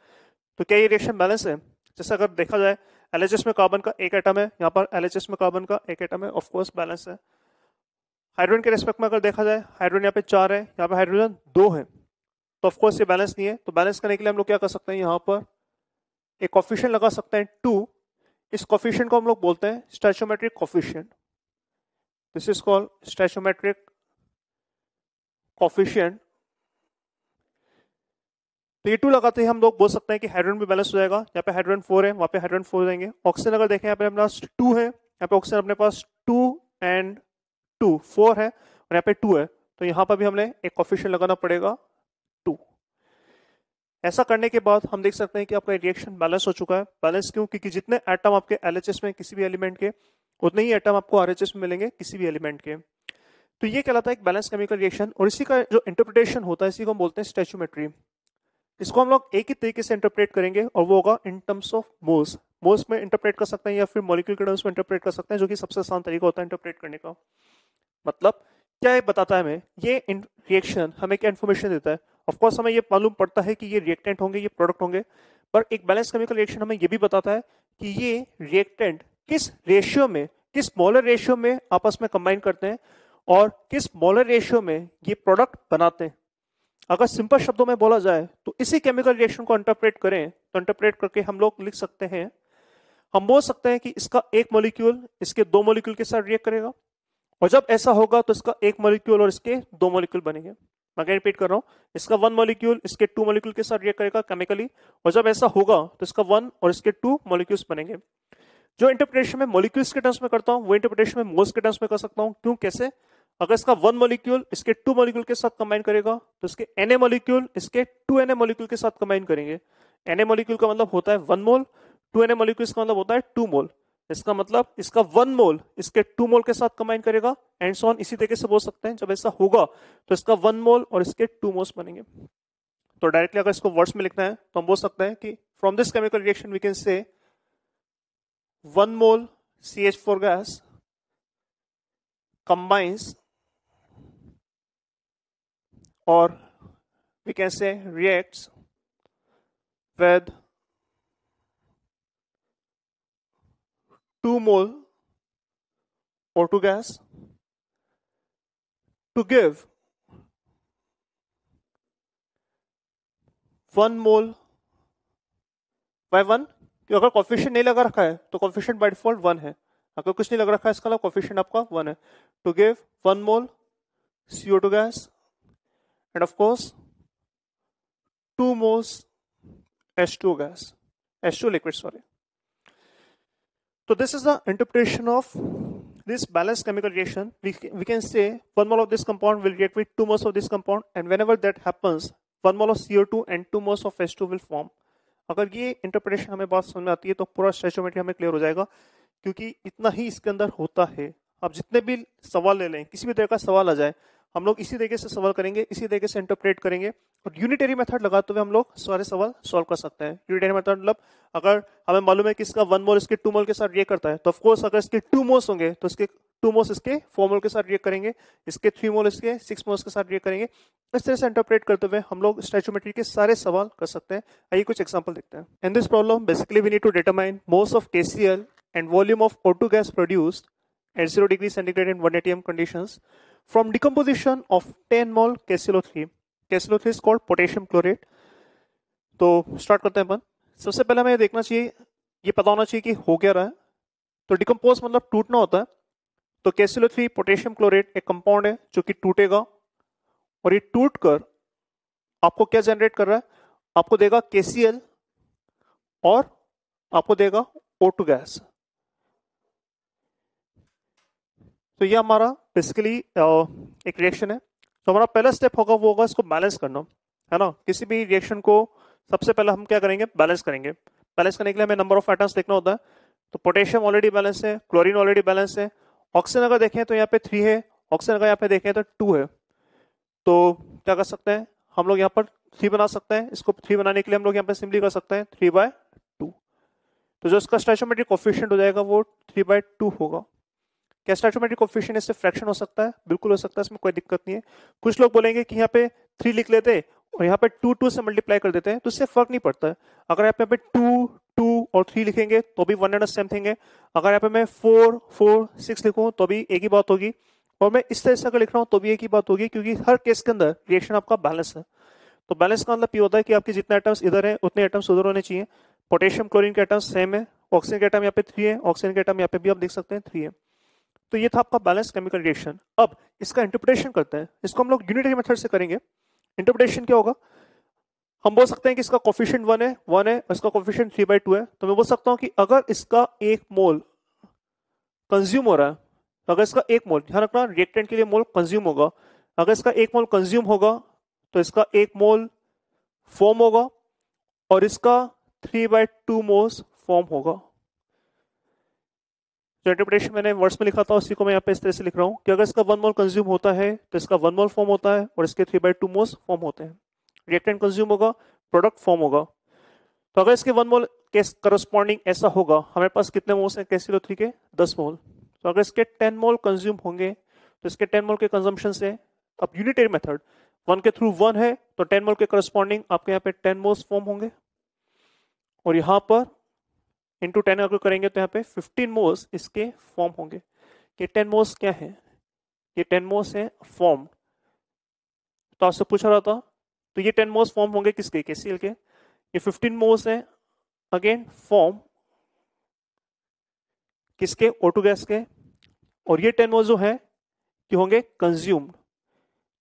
तो क्या ये रिएक्शन बैलेंस है जैसे अगर देखा जाए एल में कार्बन का एक एटम है यहाँ पर एल में कार्बन का एक एटम है ऑफकोर्स बैलेंस है हाइड्रोजन के रेस्पेक्ट में अगर देखा जाए हाइड्रोजन यहाँ पे चार है यहाँ पे हाइड्रोजन दो है तो ऑफकोर्स ये बैलेंस नहीं है तो बैलेंस करने के लिए हम लोग क्या कर सकते हैं यहाँ पर एक कॉफिशन लगा सकते हैं टू इस कॉफिशियन को हम लोग बोलते हैं stoichiometric coefficient this is called stoichiometric coefficient तो ये टू लगाते ही हम लोग बोल सकते हैं कि हाइड्रोन भी बैलेंस हो जाएगा यहाँ पे हाइड्रोन फोर है वहां पे हाइड्रोन फोर जाएंगे ऑक्सीजन अगर देखें यहाँ पे अपने पास टू है यहाँ पे ऑक्सीजन अपने पास टू एंड टू फोर है और यहाँ पे टू है तो यहाँ पर भी हमने एक कॉफिशियन लगाना पड़ेगा ऐसा करने के बाद हम देख सकते हैं कि आपका रिएक्शन बैलेंस हो चुका है बैलेंस क्यों क्योंकि जितने एटम आपके एल में किसी भी एलिमेंट के उतने ही एटम आपको आर में मिलेंगे किसी भी एलिमेंट के तो ये कहलाता है एक बैलेंस केमिकल रिएक्शन और इसी का जो इंटरप्रिटेशन होता है इसी को हम बोलते हैं स्टेचूमेट्री इसको हम लोग एक ही तरीके से इंटरप्रेट करेंगे और वो होगा in terms of moles moles में इंटरप्रेट कर सकते हैं या फिर मॉलिक्यूल के टर्म्स में इंटरप्रेट कर सकते हैं जो कि सबसे आसान तरीका होता है इंटरप्रेट करने का मतलब क्या ये बताता है हमें ये रिएक्शन हमें क्या इन्फॉर्मेशन देता है ऑफकोर्स हमें ये मालूम पड़ता है कि ये रिएक्टेंट होंगे ये प्रोडक्ट होंगे पर एक बैलेंस केमिकल रिएक्शन हमें ये भी बताता है कि ये रिएक्टेंट किस रेशियो में किस मोलर रेशियो में आपस में कंबाइन करते हैं और किस मोलर रेशियो में ये प्रोडक्ट बनाते हैं अगर सिंपल शब्दों में बोला जाए तो इसी केमिकल रिएक्शन को इंटरप्रेट करें तो इंटरप्रेट करके हम लोग लिख सकते हैं हम बोल सकते हैं कि इसका एक मोलिक्यूल इसके दो मोलिक्यूल के साथ रिएक्ट करेगा और जब ऐसा होगा तो इसका एक मोलिक्यूल और इसके दो मोलिक्यूल बनेंगे मैं रिपीट कर रहा हूँ इसका वन मॉलिक्यूल इसके टू मॉलिक्यूल के साथ रिएक्ट करेगा केमिकली और जब ऐसा होगा तो इसका वन और इसके टू मॉलिक्यूल्स बनेंगे जो इंटरप्रिटेशन में मॉलिक्यूल्स के टर्म्स में करता हूँ वो इंटरप्रिटेशन में मोल्स के टर्म्स में कर सकता हूँ क्यों कैसे अगर इसका वन मॉलिक्यूल इसके टू मॉलिक्यूल के साथ कंबाइन करेगा तो इसके एन ए मॉलिक्यूल इसके टू एन ए मॉलिक्यूल के साथ कंबाइन करेंगे एन मॉलिक्यूल का मतलब होता है one mole two N A molecule का मतलब होता है टू मोल इसका मतलब इसका वन मोल इसके टू मोल के साथ कंबाइन करेगा एंड सोन इसी तरीके से बोल सकते हैं जब ऐसा होगा तो इसका वन मोल और इसके टू मोल्स बनेंगे तो डायरेक्टली अगर इसको वर्ड्स में लिखना है तो हम बोल सकते हैं कि from this chemical reaction we can say one mole C H four gas combines और we can say react with 2 mole O2 gas to give 1 mole by one अगर कॉफिशियंट नहीं लगा रखा है तो कॉफिशियंट बाई डिफॉल्ट वन है अगर कुछ नहीं लग रखा है इसका अलावा मतलब कॉफिशियंट आपका वन है to give one mole CO two gas and of course two mole H two gas H two liquid sorry So this is the interpretation of this balanced chemical reaction. We, we can say one mole of this compound will react with two moles of this compound and whenever that happens, one mole of CO2 and two moles of H2 will form. अगर ये इंटरप्रिटेशन हमें बात समझ में आती है तो पूरा स्टेचोमेट्री हमें क्लियर हो जाएगा क्योंकि इतना ही इसके अंदर होता है आप जितने भी सवाल ले लें किसी भी तरह का सवाल आ जाए हम लोग इसी तरीके से सवाल करेंगे इसी तरीके से इंटरप्रेट करेंगे और यूनिटरी मेथड लगाते हुए हम लोग सारे सवाल सॉल्व कर सकते हैं यूनिटरी मेथड मतलब अगर हमें मालूम है कि इसका वन मोल इसके टू मोल के साथ रिएक्ट करता है तो ऑफकोर्स अगर इसके टू मोल्स होंगे तो इसके टू मोल्स इसके फोर मोल के साथ रिएक्ट करेंगे इसके थ्री मोल इसके सिक्स मोल्स के साथ रिएक्ट करेंगे इस तरह से इंटरप्रेट करते हुए हम लोग स्टैचोमेट्री के सारे सवाल कर सकते हैं आइए कुछ एग्जाम्पल देखते हैं in this problem basically we need to determine मोस्ट of K and volume of O2 gas produce at zero degree centigrade in one ATM conditions From decomposition of 10 mol KClO3, KClO3 is called potassium chlorate. तो स्टार्ट करते हैं अपन सबसे पहले हमें देखना चाहिए ये पता होना चाहिए कि हो क्या रहा है तो डिकम्पोज मतलब टूटना होता है तो कैसिलो थ्री पोटेशियम क्लोरेट एक कंपाउंड है जो कि टूटेगा और ये टूट कर आपको क्या जनरेट कर रहा है आपको देगा के और आपको देगा ओटू गैस तो ये हमारा बेसिकली uh, एक रिएक्शन है तो हमारा पहला स्टेप होगा वो होगा इसको बैलेंस करना है ना किसी भी रिएक्शन को सबसे पहले हम क्या करेंगे बैलेंस करेंगे बैलेंस करने के लिए हमें नंबर ऑफ एटम्स देखना होता है तो पोटेशियम ऑलरेडी बैलेंस है क्लोरीन ऑलरेडी बैलेंस है ऑक्सीजन अगर देखें तो यहाँ पे थ्री है ऑक्सीजन अगर यहाँ पे देखें तो टू है तो क्या कर सकते हैं हम लोग यहाँ पर थ्री बना सकते हैं इसको थ्री बनाने के लिए हम लोग यहाँ पे सिंपली कर सकते हैं थ्री बाय टू तो जो इसका स्टेशोमेट्रिक कोफिशियंट हो जाएगा वो थ्री बाय टू होगा क्या स्टैटोमेट्रिक इससे फ्रैक्शन हो सकता है बिल्कुल हो सकता है इसमें कोई दिक्कत नहीं है कुछ लोग बोलेंगे कि यहाँ पे थ्री लिख लेते और यहाँ पे टू टू से मल्टीप्लाई कर देते हैं तो इससे फर्क नहीं पड़ता है अगर यहाँ पे टू टू और थ्री लिखेंगे तो भी वन एंड सेम थिंग है अगर यहाँ पे मैं फोर फोर सिक्स लिखूँ तो भी एक ही बात होगी और मैं इस तरह से अगर लिख रहा हूँ तो भी एक ही बात होगी क्योंकि हर केस के अंदर रिएक्शन आपका बैलेंस है तो बैलेंस का मतलब ये होता है कि आपके जितने आइटम्स इधर हैं उतने आइटम्स उधर होने चाहिए पोटेशियम क्लोरीन के आइटम्स सेम है ऑक्सीजन के आइटम यहाँ पे थ्री है ऑक्सीजन के आइटम यहाँ पे भी आप देख सकते हैं थ्री है तो ये था आपका बैलेंस केमिकल रिएक्शन अब इसका इंटरप्रिटेशन करते हैं इसको हम लोग यूनिटरी मेथड से करेंगे इंटरप्रिटेशन क्या होगा हम बोल सकते हैं कि इसका कॉफिशियंट वन है वन है इसका कॉफिशियंट थ्री बाई टू है तो मैं बोल सकता हूं कि अगर इसका एक मोल कंज्यूम हो रहा है अगर इसका एक मोल ध्यान रखना रिएक्टेंट के लिए मोल कंज्यूम होगा अगर इसका एक मोल कंज्यूम होगा तो इसका एक मोल फॉर्म होगा और इसका three by two moles form होगा जो तो इंटरप्रिटेशन मैंने वर्ड्स में लिखा था उसी को मैं यहाँ पे इस तरह से लिख रहा हूँ कि अगर इसका वन मोल कंज्यूम होता है तो इसका वन मोल फॉर्म होता है और इसके three by two moles form होते हैं रिएक्टेंट कंज्यूम होगा प्रोडक्ट फॉर्म होगा तो अगर इसके वन मोल के करस्पॉन्डिंग ऐसा होगा हमारे पास कितने मोल्स हैं कैसे लो थ्री के दस मोल तो अगर इसके टेन मोल कंज्यूम होंगे तो इसके टेन मोल के कंजम्पशन से अब यूनिटेड मेथड वन के थ्रू वन है तो टेन मोल के करस्पॉन्डिंग आपके यहाँ पे टेन मोल्स फॉर्म होंगे और यहाँ पर इंटू टेन अगर करेंगे तो यहाँ पे फिफ्टीन मोस इसके फॉर्म होंगे ये टेन मोस क्या है ये टेन मोस है फॉर्म तो आपसे पूछा रहा था तो ये टेन मोस फॉर्म होंगे किसके के सी के ये फिफ्टीन मोस है अगेन फॉर्म किसके ओटो गैस के और ये टेन मोस जो है कि होंगे कंज्यूम्ड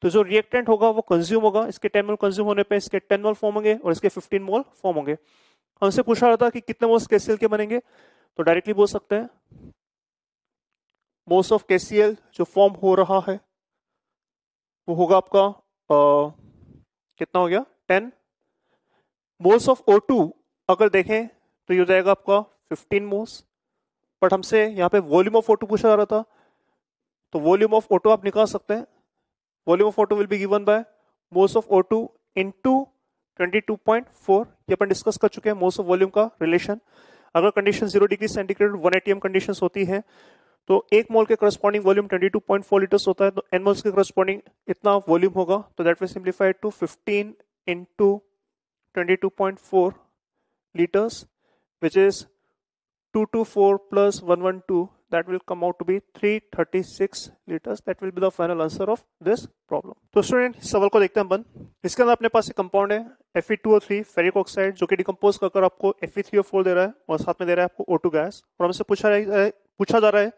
तो जो रिएक्टेंट होगा वो कंज्यूम होगा इसके टेन मोल कंज्यूम होने पे इसके टेन मोल फॉर्म होंगे और इसके फिफ्टीन मोल फॉर्म होंगे हमसे पूछा रहा था कि कितने मोस्ट केसीएल के बनेंगे तो डायरेक्टली बोल सकते हैं मोस्ट ऑफ केसीएल जो फॉर्म हो रहा है वो होगा आपका आ, कितना हो गया ten moles of O two अगर देखें तो ये हो जाएगा आपका फिफ्टीन मोल्स बट हमसे यहाँ पे वॉल्यूम ऑफ टू पूछा जा रहा था तो वॉल्यूम ऑफ टू आप निकाल सकते हैं volume of O two will be given by moles of O two to 22.4 ये अपन डिस्कस कर चुके हैं मोस्ट ऑफ वॉल्यूम का रिलेशन अगर condition zero degree centigrade one ATM condition होती है तो एक मोल के करस्पॉन्डिंग वॉल्यूम 22.4 लीटर्स होता है तो एन मोल्स के करस्पॉन्डिंग इतना वॉल्यूम होगा तो that will simplified to 15 into 22.4 litres which is to two four plus one one two that will come out to be 336 liters that will be the final answer of this problem तो स्टूडेंट सवाल को देखते हैं बन इसके अंदर अपने पास एक कंपाउंड है F E two O three ferric oxide जो कि डिकम्पोज कर आपको F E three O four दे रहा है और साथ में दे रहा है आपको O2 गैस और हमसे पूछा है, पूछा जा रहा है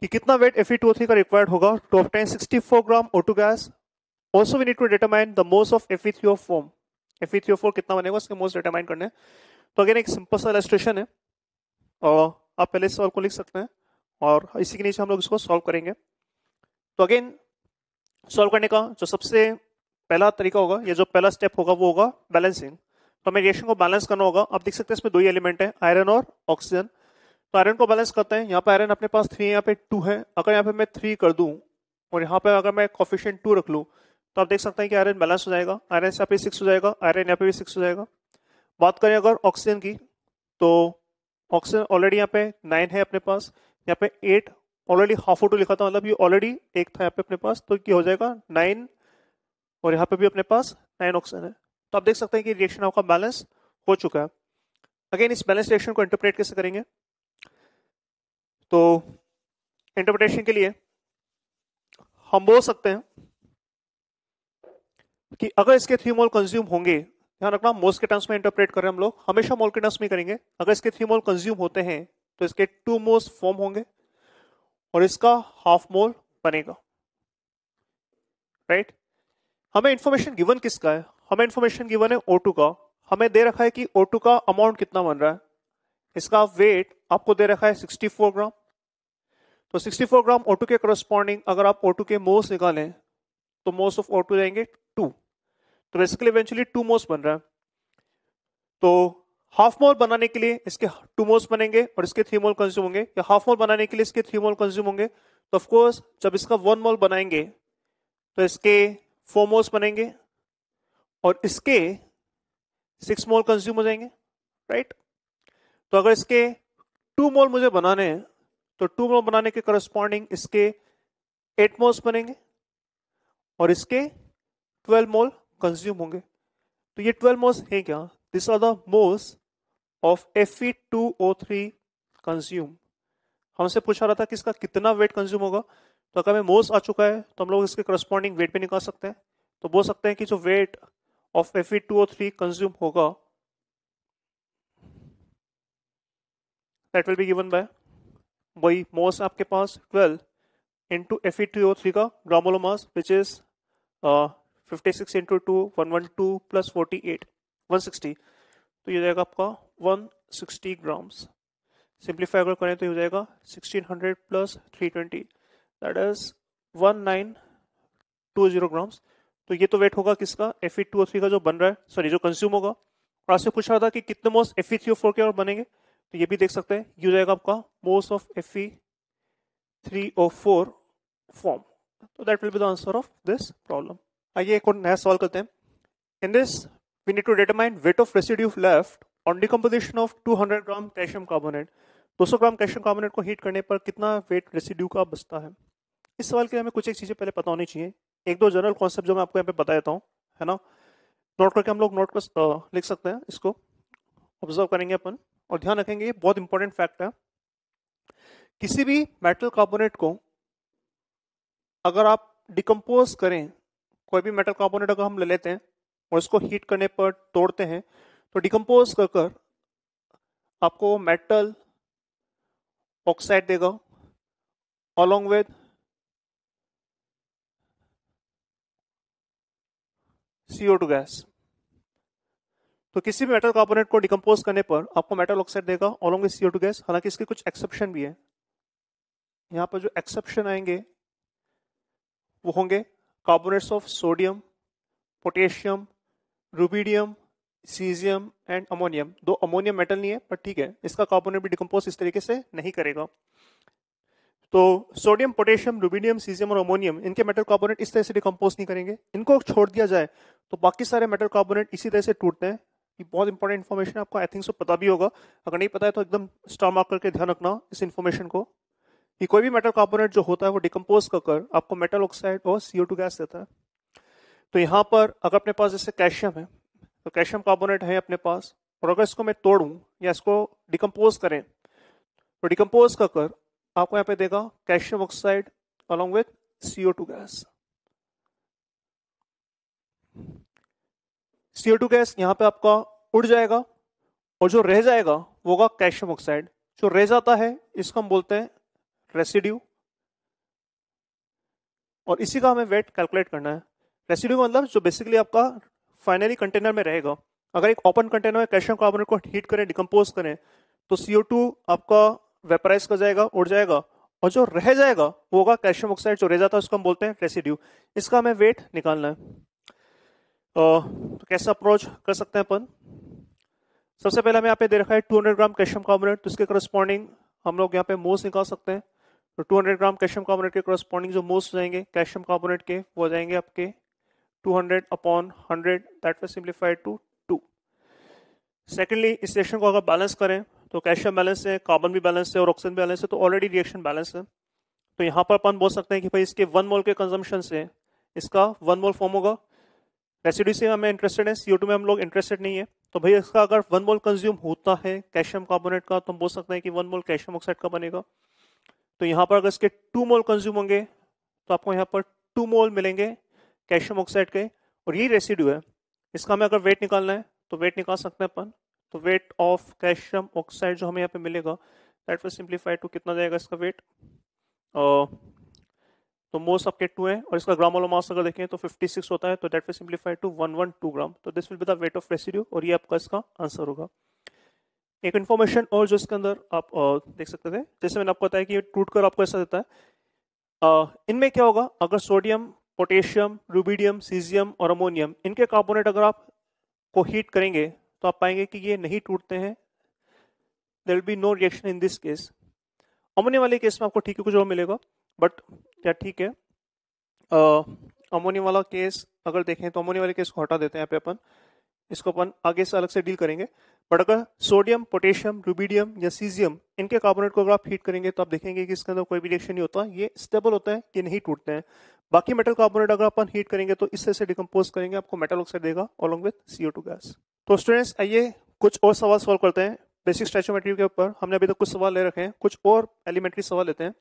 कि कितना weight F E two three का रिक्वायर्ड होगा two sixty four gram O2 gas also we need to determine the most of Fe3O4 form for कितना बनेगा उसके मोस्ट डिटरमाइन करने तो अगेन एक सिंपल सा इलस्ट्रेशन है और आप पहले सवाल को लिख सकते हैं और इसी के नीचे हम लोग इसको सॉल्व करेंगे तो अगेन सॉल्व करने का जो सबसे पहला तरीका होगा या जो पहला स्टेप होगा वो होगा बैलेंसिंग तो हमें रिएक्शन को बैलेंस करना होगा आप देख सकते हैं इसमें दो ही एलिमेंट है आयरन और ऑक्सीजन तो आयरन को बैलेंस करते हैं यहाँ पे आयरन अपने पास थ्री है यहाँ पे टू है अगर यहाँ पे मैं थ्री कर दूँ और यहाँ पे अगर मैं कॉफिशियंट टू रख लूँ तो आप देख सकते हैं कि आयरन बैलेंस हो जाएगा आयरन यहाँ पे सिक्स हो जाएगा आयरन यहाँ पे भी सिक्स हो जाएगा बात करें अगर ऑक्सीजन की तो ऑक्सीजन ऑलरेडी यहाँ पे नाइन है अपने पास यहाँ पे एट ऑलरेडी हाफ ऑटो लिखा था मतलब ये ऑलरेडी एक था यहाँ पे अपने पास तो ये हो जाएगा नाइन और यहाँ पे भी अपने पास नाइन ऑक्सीजन है तो आप देख सकते हैं कि रिएक्शन आपका बैलेंस हो चुका है अगेन इस बैलेंस रिएक्शन को इंटरप्रेट कैसे करेंगे तो इंटरप्रिटेशन के लिए हम बोल सकते हैं कि अगर इसके थ्री मोल कंज्यूम होंगे ध्यान रखना मोल्स के टर्म्स में इंटरप्रेट कर रहे हैं हम लोग हमेशा मोल के टर्म्स में करेंगे अगर इसके थ्री मोल कंज्यूम होते हैं तो इसके टू मोल्स फॉर्म होंगे और इसका हाफ मोल बनेगा राइट right? हमें इंफॉर्मेशन गिवन किसका है हमें इंफॉर्मेशन गिवन है O2 का हमें दे रखा है कि O2 का अमाउंट कितना बन रहा है इसका वेट आपको दे रखा है 64 ग्राम तो 64 ग्राम O2 के करस्पॉन्डिंग अगर आप O2 के मोल्स निकालें तो मोल्स ऑफ O2 जाएंगे टू तो बेसिकली इवेंचुअली टू मोल्स बन रहा है तो हाफ मोल बनाने के लिए इसके टू मोल्स बनेंगे और इसके थ्री मोल कंज्यूम होंगे या हाफ मोल बनाने के लिए इसके थ्री मोल कंज्यूम होंगे तो ऑफकोर्स जब इसका वन मोल बनाएंगे तो इसके फोर मोल्स बनेंगे और इसके सिक्स मोल कंज्यूम हो जाएंगे राइट तो अगर इसके टू मोल मुझे बनाने हैं तो टू मोल बनाने के करस्पॉन्डिंग इसके एट मोल्स बनेंगे और इसके ट्वेल्व मोल कंज्यूम होंगे तो ये ट्वेल्व मोल्स हैं क्या These are the moles of Fe2O3 consumed. हमसे पूछा रहा था कि इसका कितना वेट कंज्यूम होगा तो अगर मोस आ चुका है तो हम लोग इसके करस्पॉन्डिंग वेट भी निकाल सकते हैं तो बोल सकते हैं कि जो weight of F two O three consume होगा that will be given by वही मोस आपके पास twelve into F two O three का gram molecular mass which is fifty six into two one one two plus forty eight 160 तो ये जाएगा आपका 160 ग्राम्स सिंप्लीफाई अगर करें तो हो जाएगा 1600 प्लस 320 दैट इज 1920 ग्राम्स तो ये तो वेट होगा किसका एफ ई टू और थ्री का जो बन रहा है सॉरी जो कंज्यूम होगा और आपसे पूछ रहा था कि कितने मोस्ट एफ ई थ्री और फोर के और बनेंगे तो ये भी देख सकते हैं ये हो जाएगा आपका most of F E three और फोर फॉर्म तो that will be the answer of this problem आइए एक और नया सॉल्व करते हैं in this we need to determine weight of residue left on decomposition of 200 gram calcium carbonate 200 gram calcium carbonate को हीट करने पर कितना वेट रेसिड्यू का बचता है इस सवाल के लिए हमें कुछ एक चीज़ें पहले पता होनी चाहिए एक दो जनरल कॉन्सेप्ट जो मैं आपको यहाँ पे बता देता हूँ है ना नोट करके हम लोग नोट कर लिख सकते हैं इसको ऑब्जर्व करेंगे अपन और ध्यान रखेंगे ये बहुत इंपॉर्टेंट फैक्ट है किसी भी मेटल कार्बोनेट को अगर आप डिकम्पोज करें कोई भी मेटल कार्बोनेट अगर हम ले लेते हैं और इसको हीट करने पर तोड़ते हैं तो डिकम्पोज कर कर आपको मेटल ऑक्साइड देगा विद सीओ टू गैस तो किसी भी मेटल कार्बोनेट को डिकम्पोज करने पर आपको मेटल ऑक्साइड देगा along with CO two gas हालांकि इसके कुछ एक्सेप्शन भी है यहां पर जो एक्सेप्शन आएंगे वो होंगे carbonates of sodium potassium rubidium caesium and ammonium दो अमोनियम मेटल नहीं है पर ठीक है इसका कार्बोनेट भी डिकम्पोज इस तरीके से नहीं करेगा तो सोडियम पोटेशियम रूबीडियम सीजियम और अमोनियम इनके मेटल कार्बोनेट इस तरह से डिकम्पोज नहीं करेंगे इनको छोड़ दिया जाए तो बाकी सारे मेटल कार्बोनेट इसी तरह से टूटते हैं ये बहुत इंपॉर्टेंट इन्फॉर्मेशन आपको आई थिंक सो पता भी होगा अगर नहीं पता है तो एकदम स्टार मार्क करके ध्यान रखना इस इन्फॉर्मेशन को कि कोई भी मेटल कार्बोनेट जो होता है वो डिकम्पोज कर, कर आपको मेटल ऑक्साइड और सीओ गैस देता है तो यहां पर अगर अपने पास जैसे कैल्शियम है तो कैल्शियम कार्बोनेट है अपने पास और अगर इसको मैं तोड़ू या इसको डिकम्पोज करें तो डिकम्पोज कर कर आपको यहां पे देगा calcium oxide along with CO gas CO two gas यहां पे आपका उड़ जाएगा और जो रह जाएगा वो होगा कैल्शियम ऑक्साइड जो रह जाता है इसको हम बोलते हैं रेसिड्यू और इसी का हमें वेट कैलकुलेट करना है रेसिड्यू मतलब जो बेसिकली आपका फाइनली कंटेनर में रहेगा अगर एक ओपन कंटेनर में कैल्शियम कार्बोनेट को हीट करें डिकम्पोज करें तो सीओ टू आपका वेपराइज कर जाएगा उड़ जाएगा और जो रह जाएगा वो होगा कैल्शियम ऑक्साइड जो रह जाता है उसको हम बोलते हैं रेसिड्यू इसका हमें वेट निकालना है तो कैसा अप्रोच कर सकते हैं अपन सबसे पहले हमें यहाँ पे दे रखा है 200 ग्राम कैल्शियम कार्बोनेट तो इसके करस्पॉन्डिंग हम लोग यहाँ पे मोस निकाल सकते हैं तो 200 ग्राम कैल्शियम कार्बोनेट के करस्पॉन्डिंग जो मोस जाएंगे कैल्शियम कार्बोनेट के वो जाएंगे आपके 200 upon 100 that was simplified to 2 secondly इस रिएक्शन को अगर बैलेंस करें तो कैल्शियम बैलेंस है कार्बन भी बैलेंस है और ऑक्सीजन बैलेंस है तो ऑलरेडी रिएक्शन बैलेंस है तो यहाँ पर अपन बोल सकते हैं कि भाई इसके वन मोल के कंजम्पशन से इसका वन मोल फॉर्म होगा रेसिड्यू से हमें इंटरेस्टेड है सीओ में हम लोग इंटरेस्टेड नहीं है तो भाई इसका अगर वन मोल कंज्यूम होता है कैल्शियम कार्बोनेट का तो हम बोल सकते हैं कि वन मोल कैल्शियम ऑक्साइड का बनेगा तो यहाँ पर अगर इसके टू मोल कंज्यूम होंगे तो आपको यहाँ पर टू मोल मिलेंगे कैल्शियम ऑक्साइड के और यही रेसिड्यू है इसका हमें अगर वेट निकालना है तो वेट निकाल सकते हैं अपन तो वेट ऑफ कैल्शियम ऑक्साइड जो हमें यहाँ पे मिलेगा दैट विल सिंप्लीफाइड टू कितना जाएगा इसका वेट तो मोस आपके टू है और इसका ग्रामोलो मास अगर देखें तो 56 होता है तो that will simplified to one one two gram तो this will be the weight of residue और ये आपका इसका आंसर होगा एक इन्फॉर्मेशन और जो इसके अंदर आप देख सकते थे जैसे मैंने आपको बताया कि टूट कर आपको ऐसा देता है इनमें क्या होगा अगर सोडियम पोटेशियम रूबीडियम सीजियम और अमोनियम इनके कार्बोनेट अगर आप को हीट करेंगे तो आप पाएंगे कि ये नहीं टूटते हैं there will be no reaction in this case ammonium वाले केस में आपको ठीक है कुछ और मिलेगा बट क्या ठीक है अमोनियम वाला केस अगर देखें तो अमोनियम वाले केस को हटा देते हैं यहाँ पे अपन इसको अपन आगे से अलग से डील करेंगे बट अगर सोडियम पोटेशियम रूबीडियम या सीजियम इनके कार्बोनेट को अगर आप हीट करेंगे तो आप देखेंगे कि इसके अंदर कोई भी रिएक्शन नहीं होता ये स्टेबल होता है कि नहीं टूटते हैं बाकी मेटल कार्बोनेट अगर अपन हीट करेंगे तो इससे से डिकम्पोज करेंगे आपको मेटल ऑक्साइड देगा अलॉन्ग विथ सीओ गैस तो स्टूडेंट्स आइए कुछ और सवाल सॉल्व करते हैं बेसिक स्टैचोमेट्री के ऊपर हमने अभी तक तो कुछ सवाल ले रखे हैं कुछ और एलिमेंट्री सवाल लेते हैं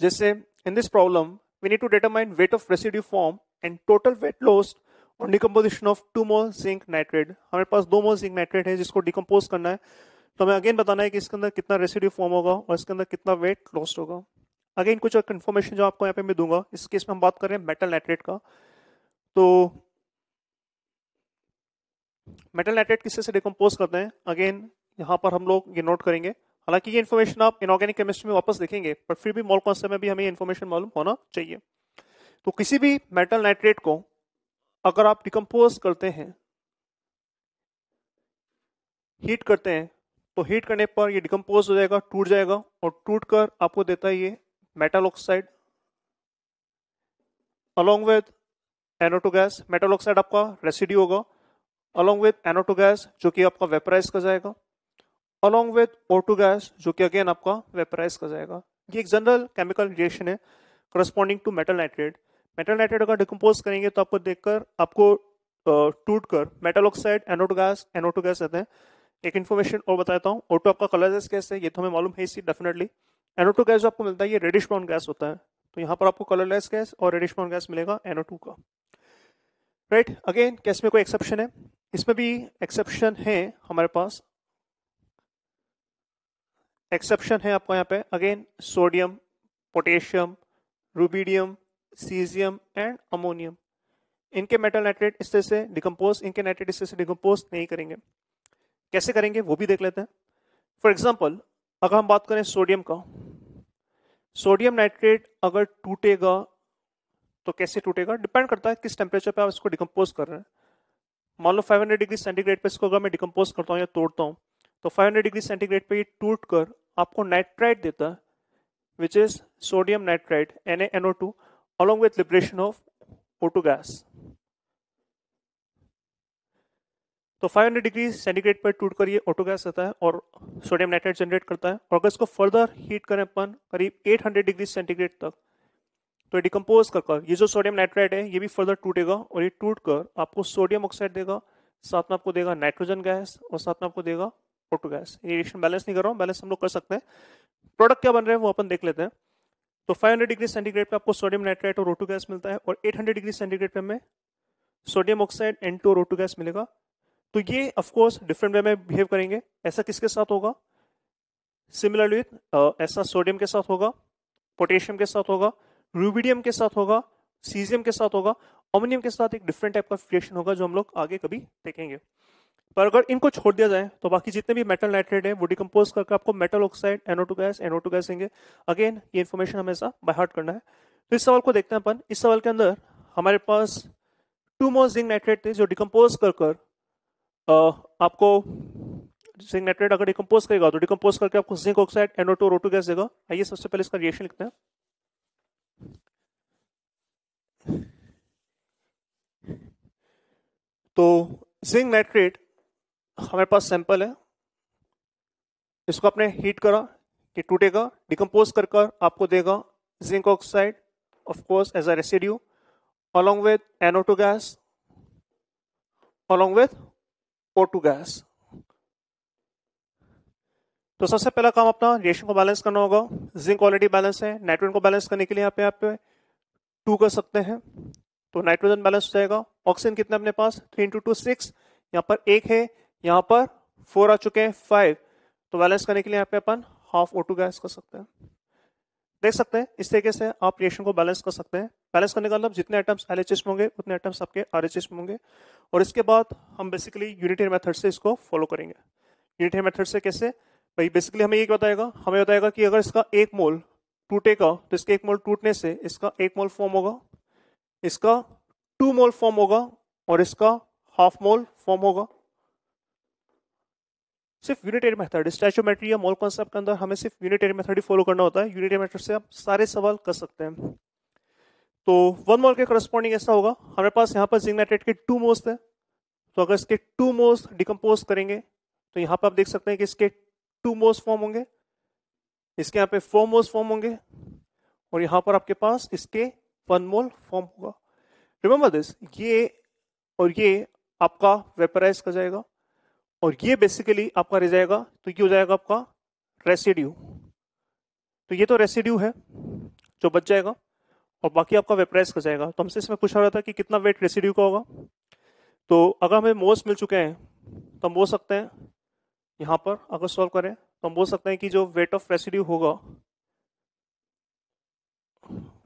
जैसे in this problem we need to determine weight of residue form and total weight loss और decomposition of two mole zinc nitrate हमारे पास दो मोल जिंक नाइट्रेट है जिसको डिकम्पोज करना है तो हमें अगेन बताना है कि इसके अंदर कितना रेसिड्यू फॉर्म होगा और इसके अंदर कितना वेट लॉस्ट होगा अगेन कुछ इन्फॉर्मेशन जो आपको यहाँ पे मैं दूंगा इस केस में हम बात कर रहे हैं मेटल नाइट्रेट का तो मेटल नाइट्रेट किससे से डिकम्पोज करते हैं अगेन यहाँ पर हम लोग ये नोट करेंगे हालांकि ये इन्फॉर्मेशन आप इनऑर्गेनिक केमिस्ट्री में वापस देखेंगे पर फिर भी मॉल कॉन्सेप्ट में भी हमें इन्फॉर्मेशन मालूम होना चाहिए तो किसी भी मेटल नाइट्रेट को अगर आप डिकम्पोज करते हैं हीट करते हैं तो हीट करने पर ये डिकम्पोज हो जाएगा टूट जाएगा और टूट कर आपको देता है ये metal oxide along with NO2 gas metal oxide आपका residue होगा along with NO2 gas जो कि आपका vaporize कर जाएगा along with O2 gas जो कि अगेन आपका vaporize कर जाएगा ये एक general chemical reaction है corresponding to metal nitrate metal nitrate अगर decompose करेंगे तो आपको देखकर आपको टूट कर metal oxide NO two gas NO two gas रहते हैं एक इन्फॉर्मेशन और बताता हूँ ऑटो आपका कलर कैसे है ये तो हमें मालूम है इसी डेफिनेटली एनओ गैस जो आपको मिलता है ये रेडिश ब्राउन गैस होता है तो यहाँ पर आपको कलरलेस गैस और रेडिश ब्राउन गैस मिलेगा एनओ का राइट अगेन गैस में कोई एक्सेप्शन है इसमें भी एक्सेप्शन है हमारे पास एक्सेप्शन है आपको यहाँ पे again sodium potassium rubidium caesium and ammonium इनके मेटल नाइट्रेट इस तरह से डिकम्पोज इनके नाइट्रेट इस तरह से डिकम्पोज नहीं करेंगे कैसे करेंगे वो भी देख लेते हैं फॉर एग्जाम्पल अगर हम बात करें सोडियम का सोडियम नाइट्रेट अगर टूटेगा तो कैसे टूटेगा डिपेंड करता है किस टेम्परेचर पे आप इसको डिकम्पोज कर रहे हैं मान लो 500 डिग्री सेंटीग्रेड पे इसको अगर मैं डिकम्पोज करता हूँ या तोड़ता हूँ तो 500 डिग्री सेंटीग्रेड पे ये टूट कर आपको नाइट्राइट देता है which is sodium nitrite N NO two along with liberation of O two gas तो 500 डिग्री सेंटीग्रेड पर टूट कर ये ऑटो गैस रहता है और सोडियम नाइट्रेट जनरेट करता है और अगर इसको फर्दर हीट करें अपन करीब 800 डिग्री सेंटीग्रेड तक तो ये डिकम्पोज कर कर ये जो सोडियम नाइट्राइट है ये भी फर्दर टूटेगा और ये टूट कर आपको सोडियम ऑक्साइड देगा साथ में आपको देगा नाइट्रोजन गैस और साथ में आपको देगा ऑटो गैस ये रिएक्शन बैलेंस नहीं कर रहा हूँ बैलेंस हम लोग कर सकते हैं प्रोडक्ट क्या बन रहे हैं वो अपन देख लेते हैं तो 500 डिग्री सेंटीग्रेड पे आपको सोडियम नाइट्राइट और ऑटो गैस मिलता है और 800 डिग्री सेंटीग्रेड पे हमें sodium oxide N two O two gas मिलेगा तो ये ऑफकोर्स डिफरेंट वे में बिहेव करेंगे ऐसा किसके साथ होगा सिमिलरली विथ uh, ऐसा सोडियम के साथ होगा पोटेशियम के साथ होगा रूबीडियम के साथ होगा सीजियम के साथ होगा ओमिनियम के साथ एक डिफरेंट टाइप का फ्रिएशन होगा जो हम लोग आगे कभी देखेंगे पर अगर इनको छोड़ दिया जाए तो बाकी जितने भी मेटल नाइट्रेट है वो डिकम्पोज करके आपको metal oxide two gas two gas देंगे अगेन ये इन्फॉर्मेशन हमेशा बाय हार्ट करना है तो इस सवाल को देखते हैं अपन इस सवाल के अंदर हमारे पास टू मोर जिंक नाइट्रेट थे जो डिकम्पोज कर आपको जिंक नाइट्रेट अगर डिकम्पोज करेगा तो डिकम्पोज करके आपको zinc oxide two O two gas देगा आइए सबसे पहले इसका रिएक्शन लिखते हैं तो जिंक नाइट्रेट हमारे पास सैंपल है इसको आपने हीट करा कि टूटेगा डिकम्पोज कर कर आपको देगा zinc oxide of course as a residue along with NO2 gas along with को टू गैस तो सबसे पहला काम अपना रेशन को बैलेंस करना होगा जिंक क्वालिटी बैलेंस है नाइट्रोजन को बैलेंस करने के लिए यहाँ पे आप टू कर सकते हैं तो नाइट्रोजन बैलेंस हो जाएगा ऑक्सीजन कितना अपने पास थ्री इंटू टू सिक्स यहाँ पर एक है यहाँ पर फोर आ चुके हैं फाइव तो बैलेंस करने के लिए यहाँ पे अपन हाफ ओ गैस कर सकते हैं देख सकते हैं इस तरीके से आप रेशन को बैलेंस कर सकते हैं बैलेंस करने का मतलब जितने आइटम्स एल में होंगे उतने आइटम्स आपके आर में होंगे और इसके बाद हम बेसिकली यूनिटेड मेथड से इसको फॉलो करेंगे यूनिटेड मेथड से कैसे भाई बेसिकली हमें ये बताएगा हमें बताएगा कि अगर इसका एक मोल टूटेगा तो इसके एक मोल टूटने से इसका एक मोल फॉर्म होगा इसका टू मोल फॉर्म होगा और इसका हाफ मोल फॉर्म होगा सिर्फ यूनिटेड मेथड स्टैचोमेट्री या मोल कॉन्सेप्ट के अंदर हमें सिर्फ यूनिटेड मेथड ही फॉलो करना होता है यूनिटेड मेथड से आप सारे सवाल कर सकते हैं तो वन मोल के करस्पॉन्डिंग ऐसा होगा हमारे पास यहाँ पर जिंक नाइट्रेट के टू मोस्ट है तो अगर इसके टू मोस्ट डिकम्पोज करेंगे तो यहाँ पर आप देख सकते हैं कि इसके टू मोस्ट फॉर्म होंगे इसके यहाँ पे फोर मोस्ट फॉर्म होंगे और यहाँ पर आपके पास इसके वन मोल फॉर्म होगा रिमेम्बर दिस ये और ये आपका वेपराइज कर जाएगा और ये बेसिकली आपका रह जाएगा तो ये हो जाएगा आपका रेसिड्यू तो ये तो रेसिड्यू है जो बच जाएगा और बाकी आपका वेपराइज हो जाएगा तो हमसे इसमें पूछा रहा था कि कितना वेट रेसिड्यू का होगा तो अगर हमें मोस मिल चुके हैं तो हम बोल सकते हैं यहाँ पर अगर सॉल्व करें तो हम बोल सकते हैं कि जो वेट ऑफ रेसिड्यू होगा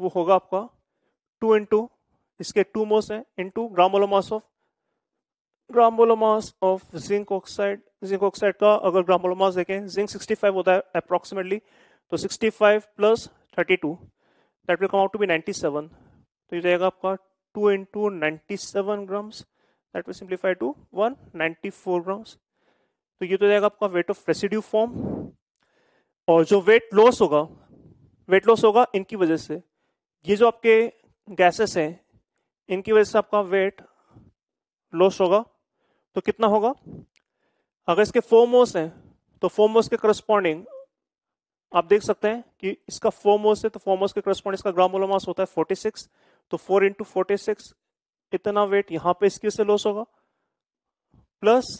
वो होगा आपका टू इंटू इसके टू मोस हैं into gram molecular mass of gram molecular mass of zinc oxide zinc oxide का अगर ग्रामोलोमास देखें जिंक 65 होता है अप्रोक्सीमेटली तो 65 plus 32 that will come out to be 97 तो ये जाएगा आपका 2 into 97 grams that will simplify to 194 grams तो ये तो जाएगा आपका वेट ऑफ रेसिड्यू फॉर्म और जो वेट लॉस होगा वेट लॉस होगा इनकी वजह से ये जो आपके गैसेस हैं इनकी वजह से आपका वेट लॉस होगा तो कितना होगा अगर इसके फोमोस हैं तो फोमोस के करस्पॉन्डिंग आप देख सकते हैं कि इसका फोमोस है तो फोमोस के करस्पॉन्ड इसका ग्रामोला मास होता है 46 तो 4 इंटू फोर्टी इतना वेट यहां पे इसके से लॉस होगा प्लस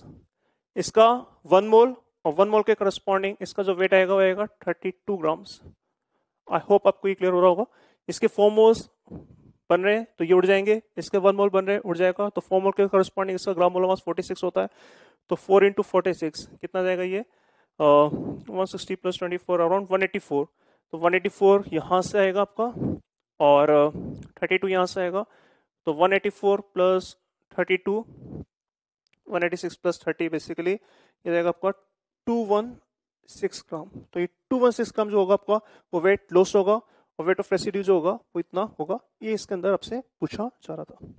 इसका वन मोल और वन मोल के करस्पॉन्डिंग इसका जो वेट आएगा वो आएगा 32 ग्राम्स आई होप आपको ये क्लियर हो रहा होगा इसके फोर मोल्स बन रहे हैं तो ये उड़ जाएंगे इसके वन मोल बन रहे हैं उड़ जाएगा तो फोर मोल के करस्पॉन्डिंग इसका ग्राम मोल मास 46 होता है तो फोर इंटू कितना जाएगा ये 160 प्लस 24 अराउंड 184 तो 184 यहाँ से आएगा आपका और थर्टी uh, टू यहाँ से आएगा तो 184 प्लस 32 186 प्लस 30 बेसिकली ये रहेगा आपका 216 ग्राम तो ये 216 ग्राम जो होगा आपका वो वेट लॉस होगा और वेट ऑफ रेसिड्यू जो होगा वो इतना होगा ये इसके अंदर आपसे पूछा जा रहा था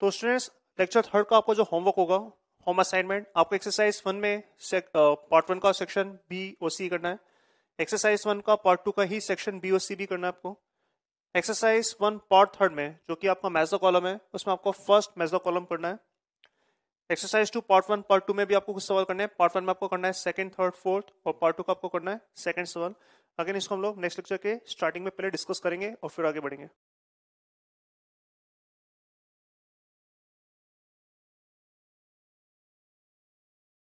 तो स्टूडेंट्स लेक्चर थर्ड का आपका जो होमवर्क होगा होम असाइनमेंट आपको एक्सरसाइज वन में पार्ट वन का सेक्शन बी ओ सी करना है एक्सरसाइज वन का पार्ट टू का ही सेक्शन बी ओ सी भी करना है आपको एक्सरसाइज वन पार्ट थर्ड में जो कि आपका मेजो कॉलम है उसमें आपको फर्स्ट मेजो कॉलम करना है exercise two part one part two में भी आपको कुछ सवाल करने हैं पार्ट वन में आपको करना है सेकंड थर्ड फोर्थ और पार्ट टू का आपको करना है सेकंड सवाल अगेन इसको हम लोग नेक्स्ट लेक्चर के स्टार्टिंग में पहले डिस्कस करेंगे और फिर आगे बढ़ेंगे